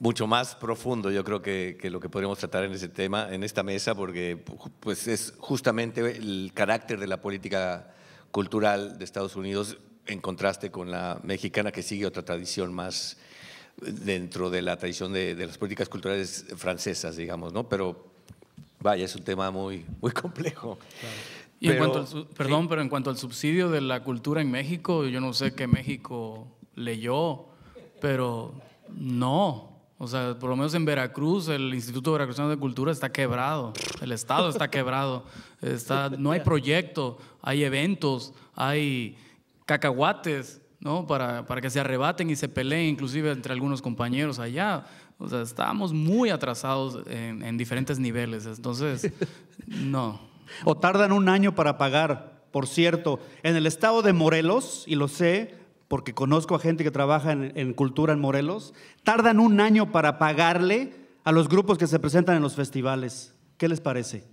mucho más profundo yo creo que, lo que podríamos tratar en ese tema, en esta mesa, porque pues es justamente el carácter de la política cultural de Estados Unidos en contraste con la mexicana que sigue otra tradición más dentro de la tradición de, las políticas culturales francesas, digamos, ¿no? Pero Vaya, es un tema muy, muy complejo. Y perdón, pero en cuanto al subsidio de la cultura en México, yo no sé qué México leyó, pero no. O sea, por lo menos en Veracruz, el Instituto Veracruzano de Cultura está quebrado, el Estado está quebrado, está, no hay proyecto, hay eventos, hay cacahuates, ¿no? Para, para que se arrebaten y se peleen, inclusive entre algunos compañeros allá. O sea, estábamos muy atrasados en, diferentes niveles. Entonces, no. o tardan un año para pagar. Por cierto, en el estado de Morelos, y lo sé porque conozco a gente que trabaja en, cultura en Morelos, tardan un año para pagarle a los grupos que se presentan en los festivales. ¿Qué les parece?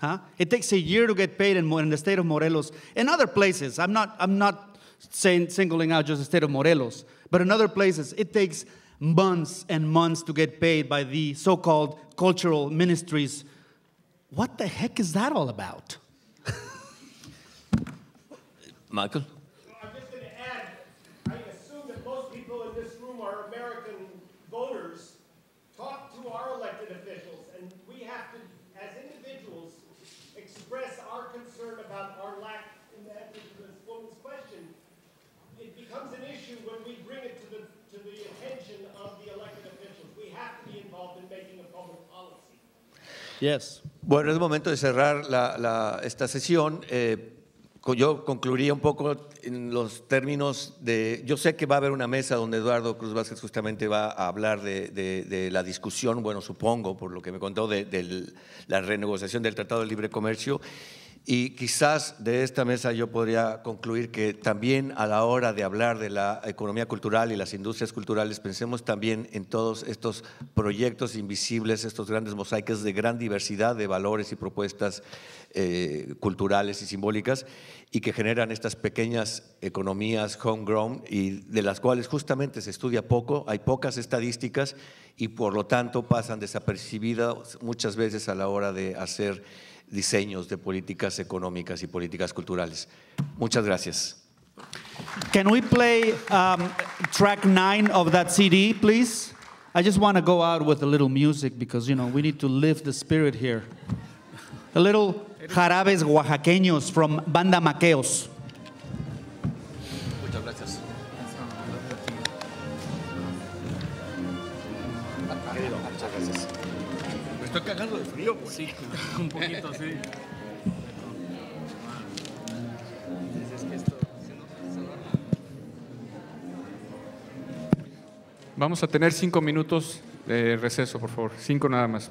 Ah, It takes a year to get paid in, the state of Morelos. In other places, I'm not, I'm not singling out just the state of Morelos, but in other places, it takes months and months to get paid by the so called cultural ministries. What the heck is that all about? Michael? Yes. Bueno, es momento de cerrar esta sesión. Eh, yo concluiría un poco en los términos de, yo sé que va a haber una mesa donde Eduardo Cruz Vázquez justamente va a hablar de, la discusión, bueno, supongo, por lo que me contó, de la renegociación del Tratado de Libre Comercio. Y quizás de esta mesa yo podría concluir que también a la hora de hablar de la economía cultural y las industrias culturales, pensemos también en todos estos proyectos invisibles, estos grandes mosaicos de gran diversidad de valores y propuestas eh, culturales y simbólicas y que generan estas pequeñas economías homegrown y de las cuales justamente se estudia poco, hay pocas estadísticas y por lo tanto pasan desapercibidas muchas veces a la hora de hacer diseños de políticas económicas y políticas culturales. Muchas gracias. Can we play um, track nine of that CD, please? I just want to go out with a little music because, you know, we need to lift the spirit here. A little jarabes oaxaqueños from Banda Maqueos. Pues. Sí, un poquito, Vamos a tener cinco minutos de receso, por favor. Cinco nada más.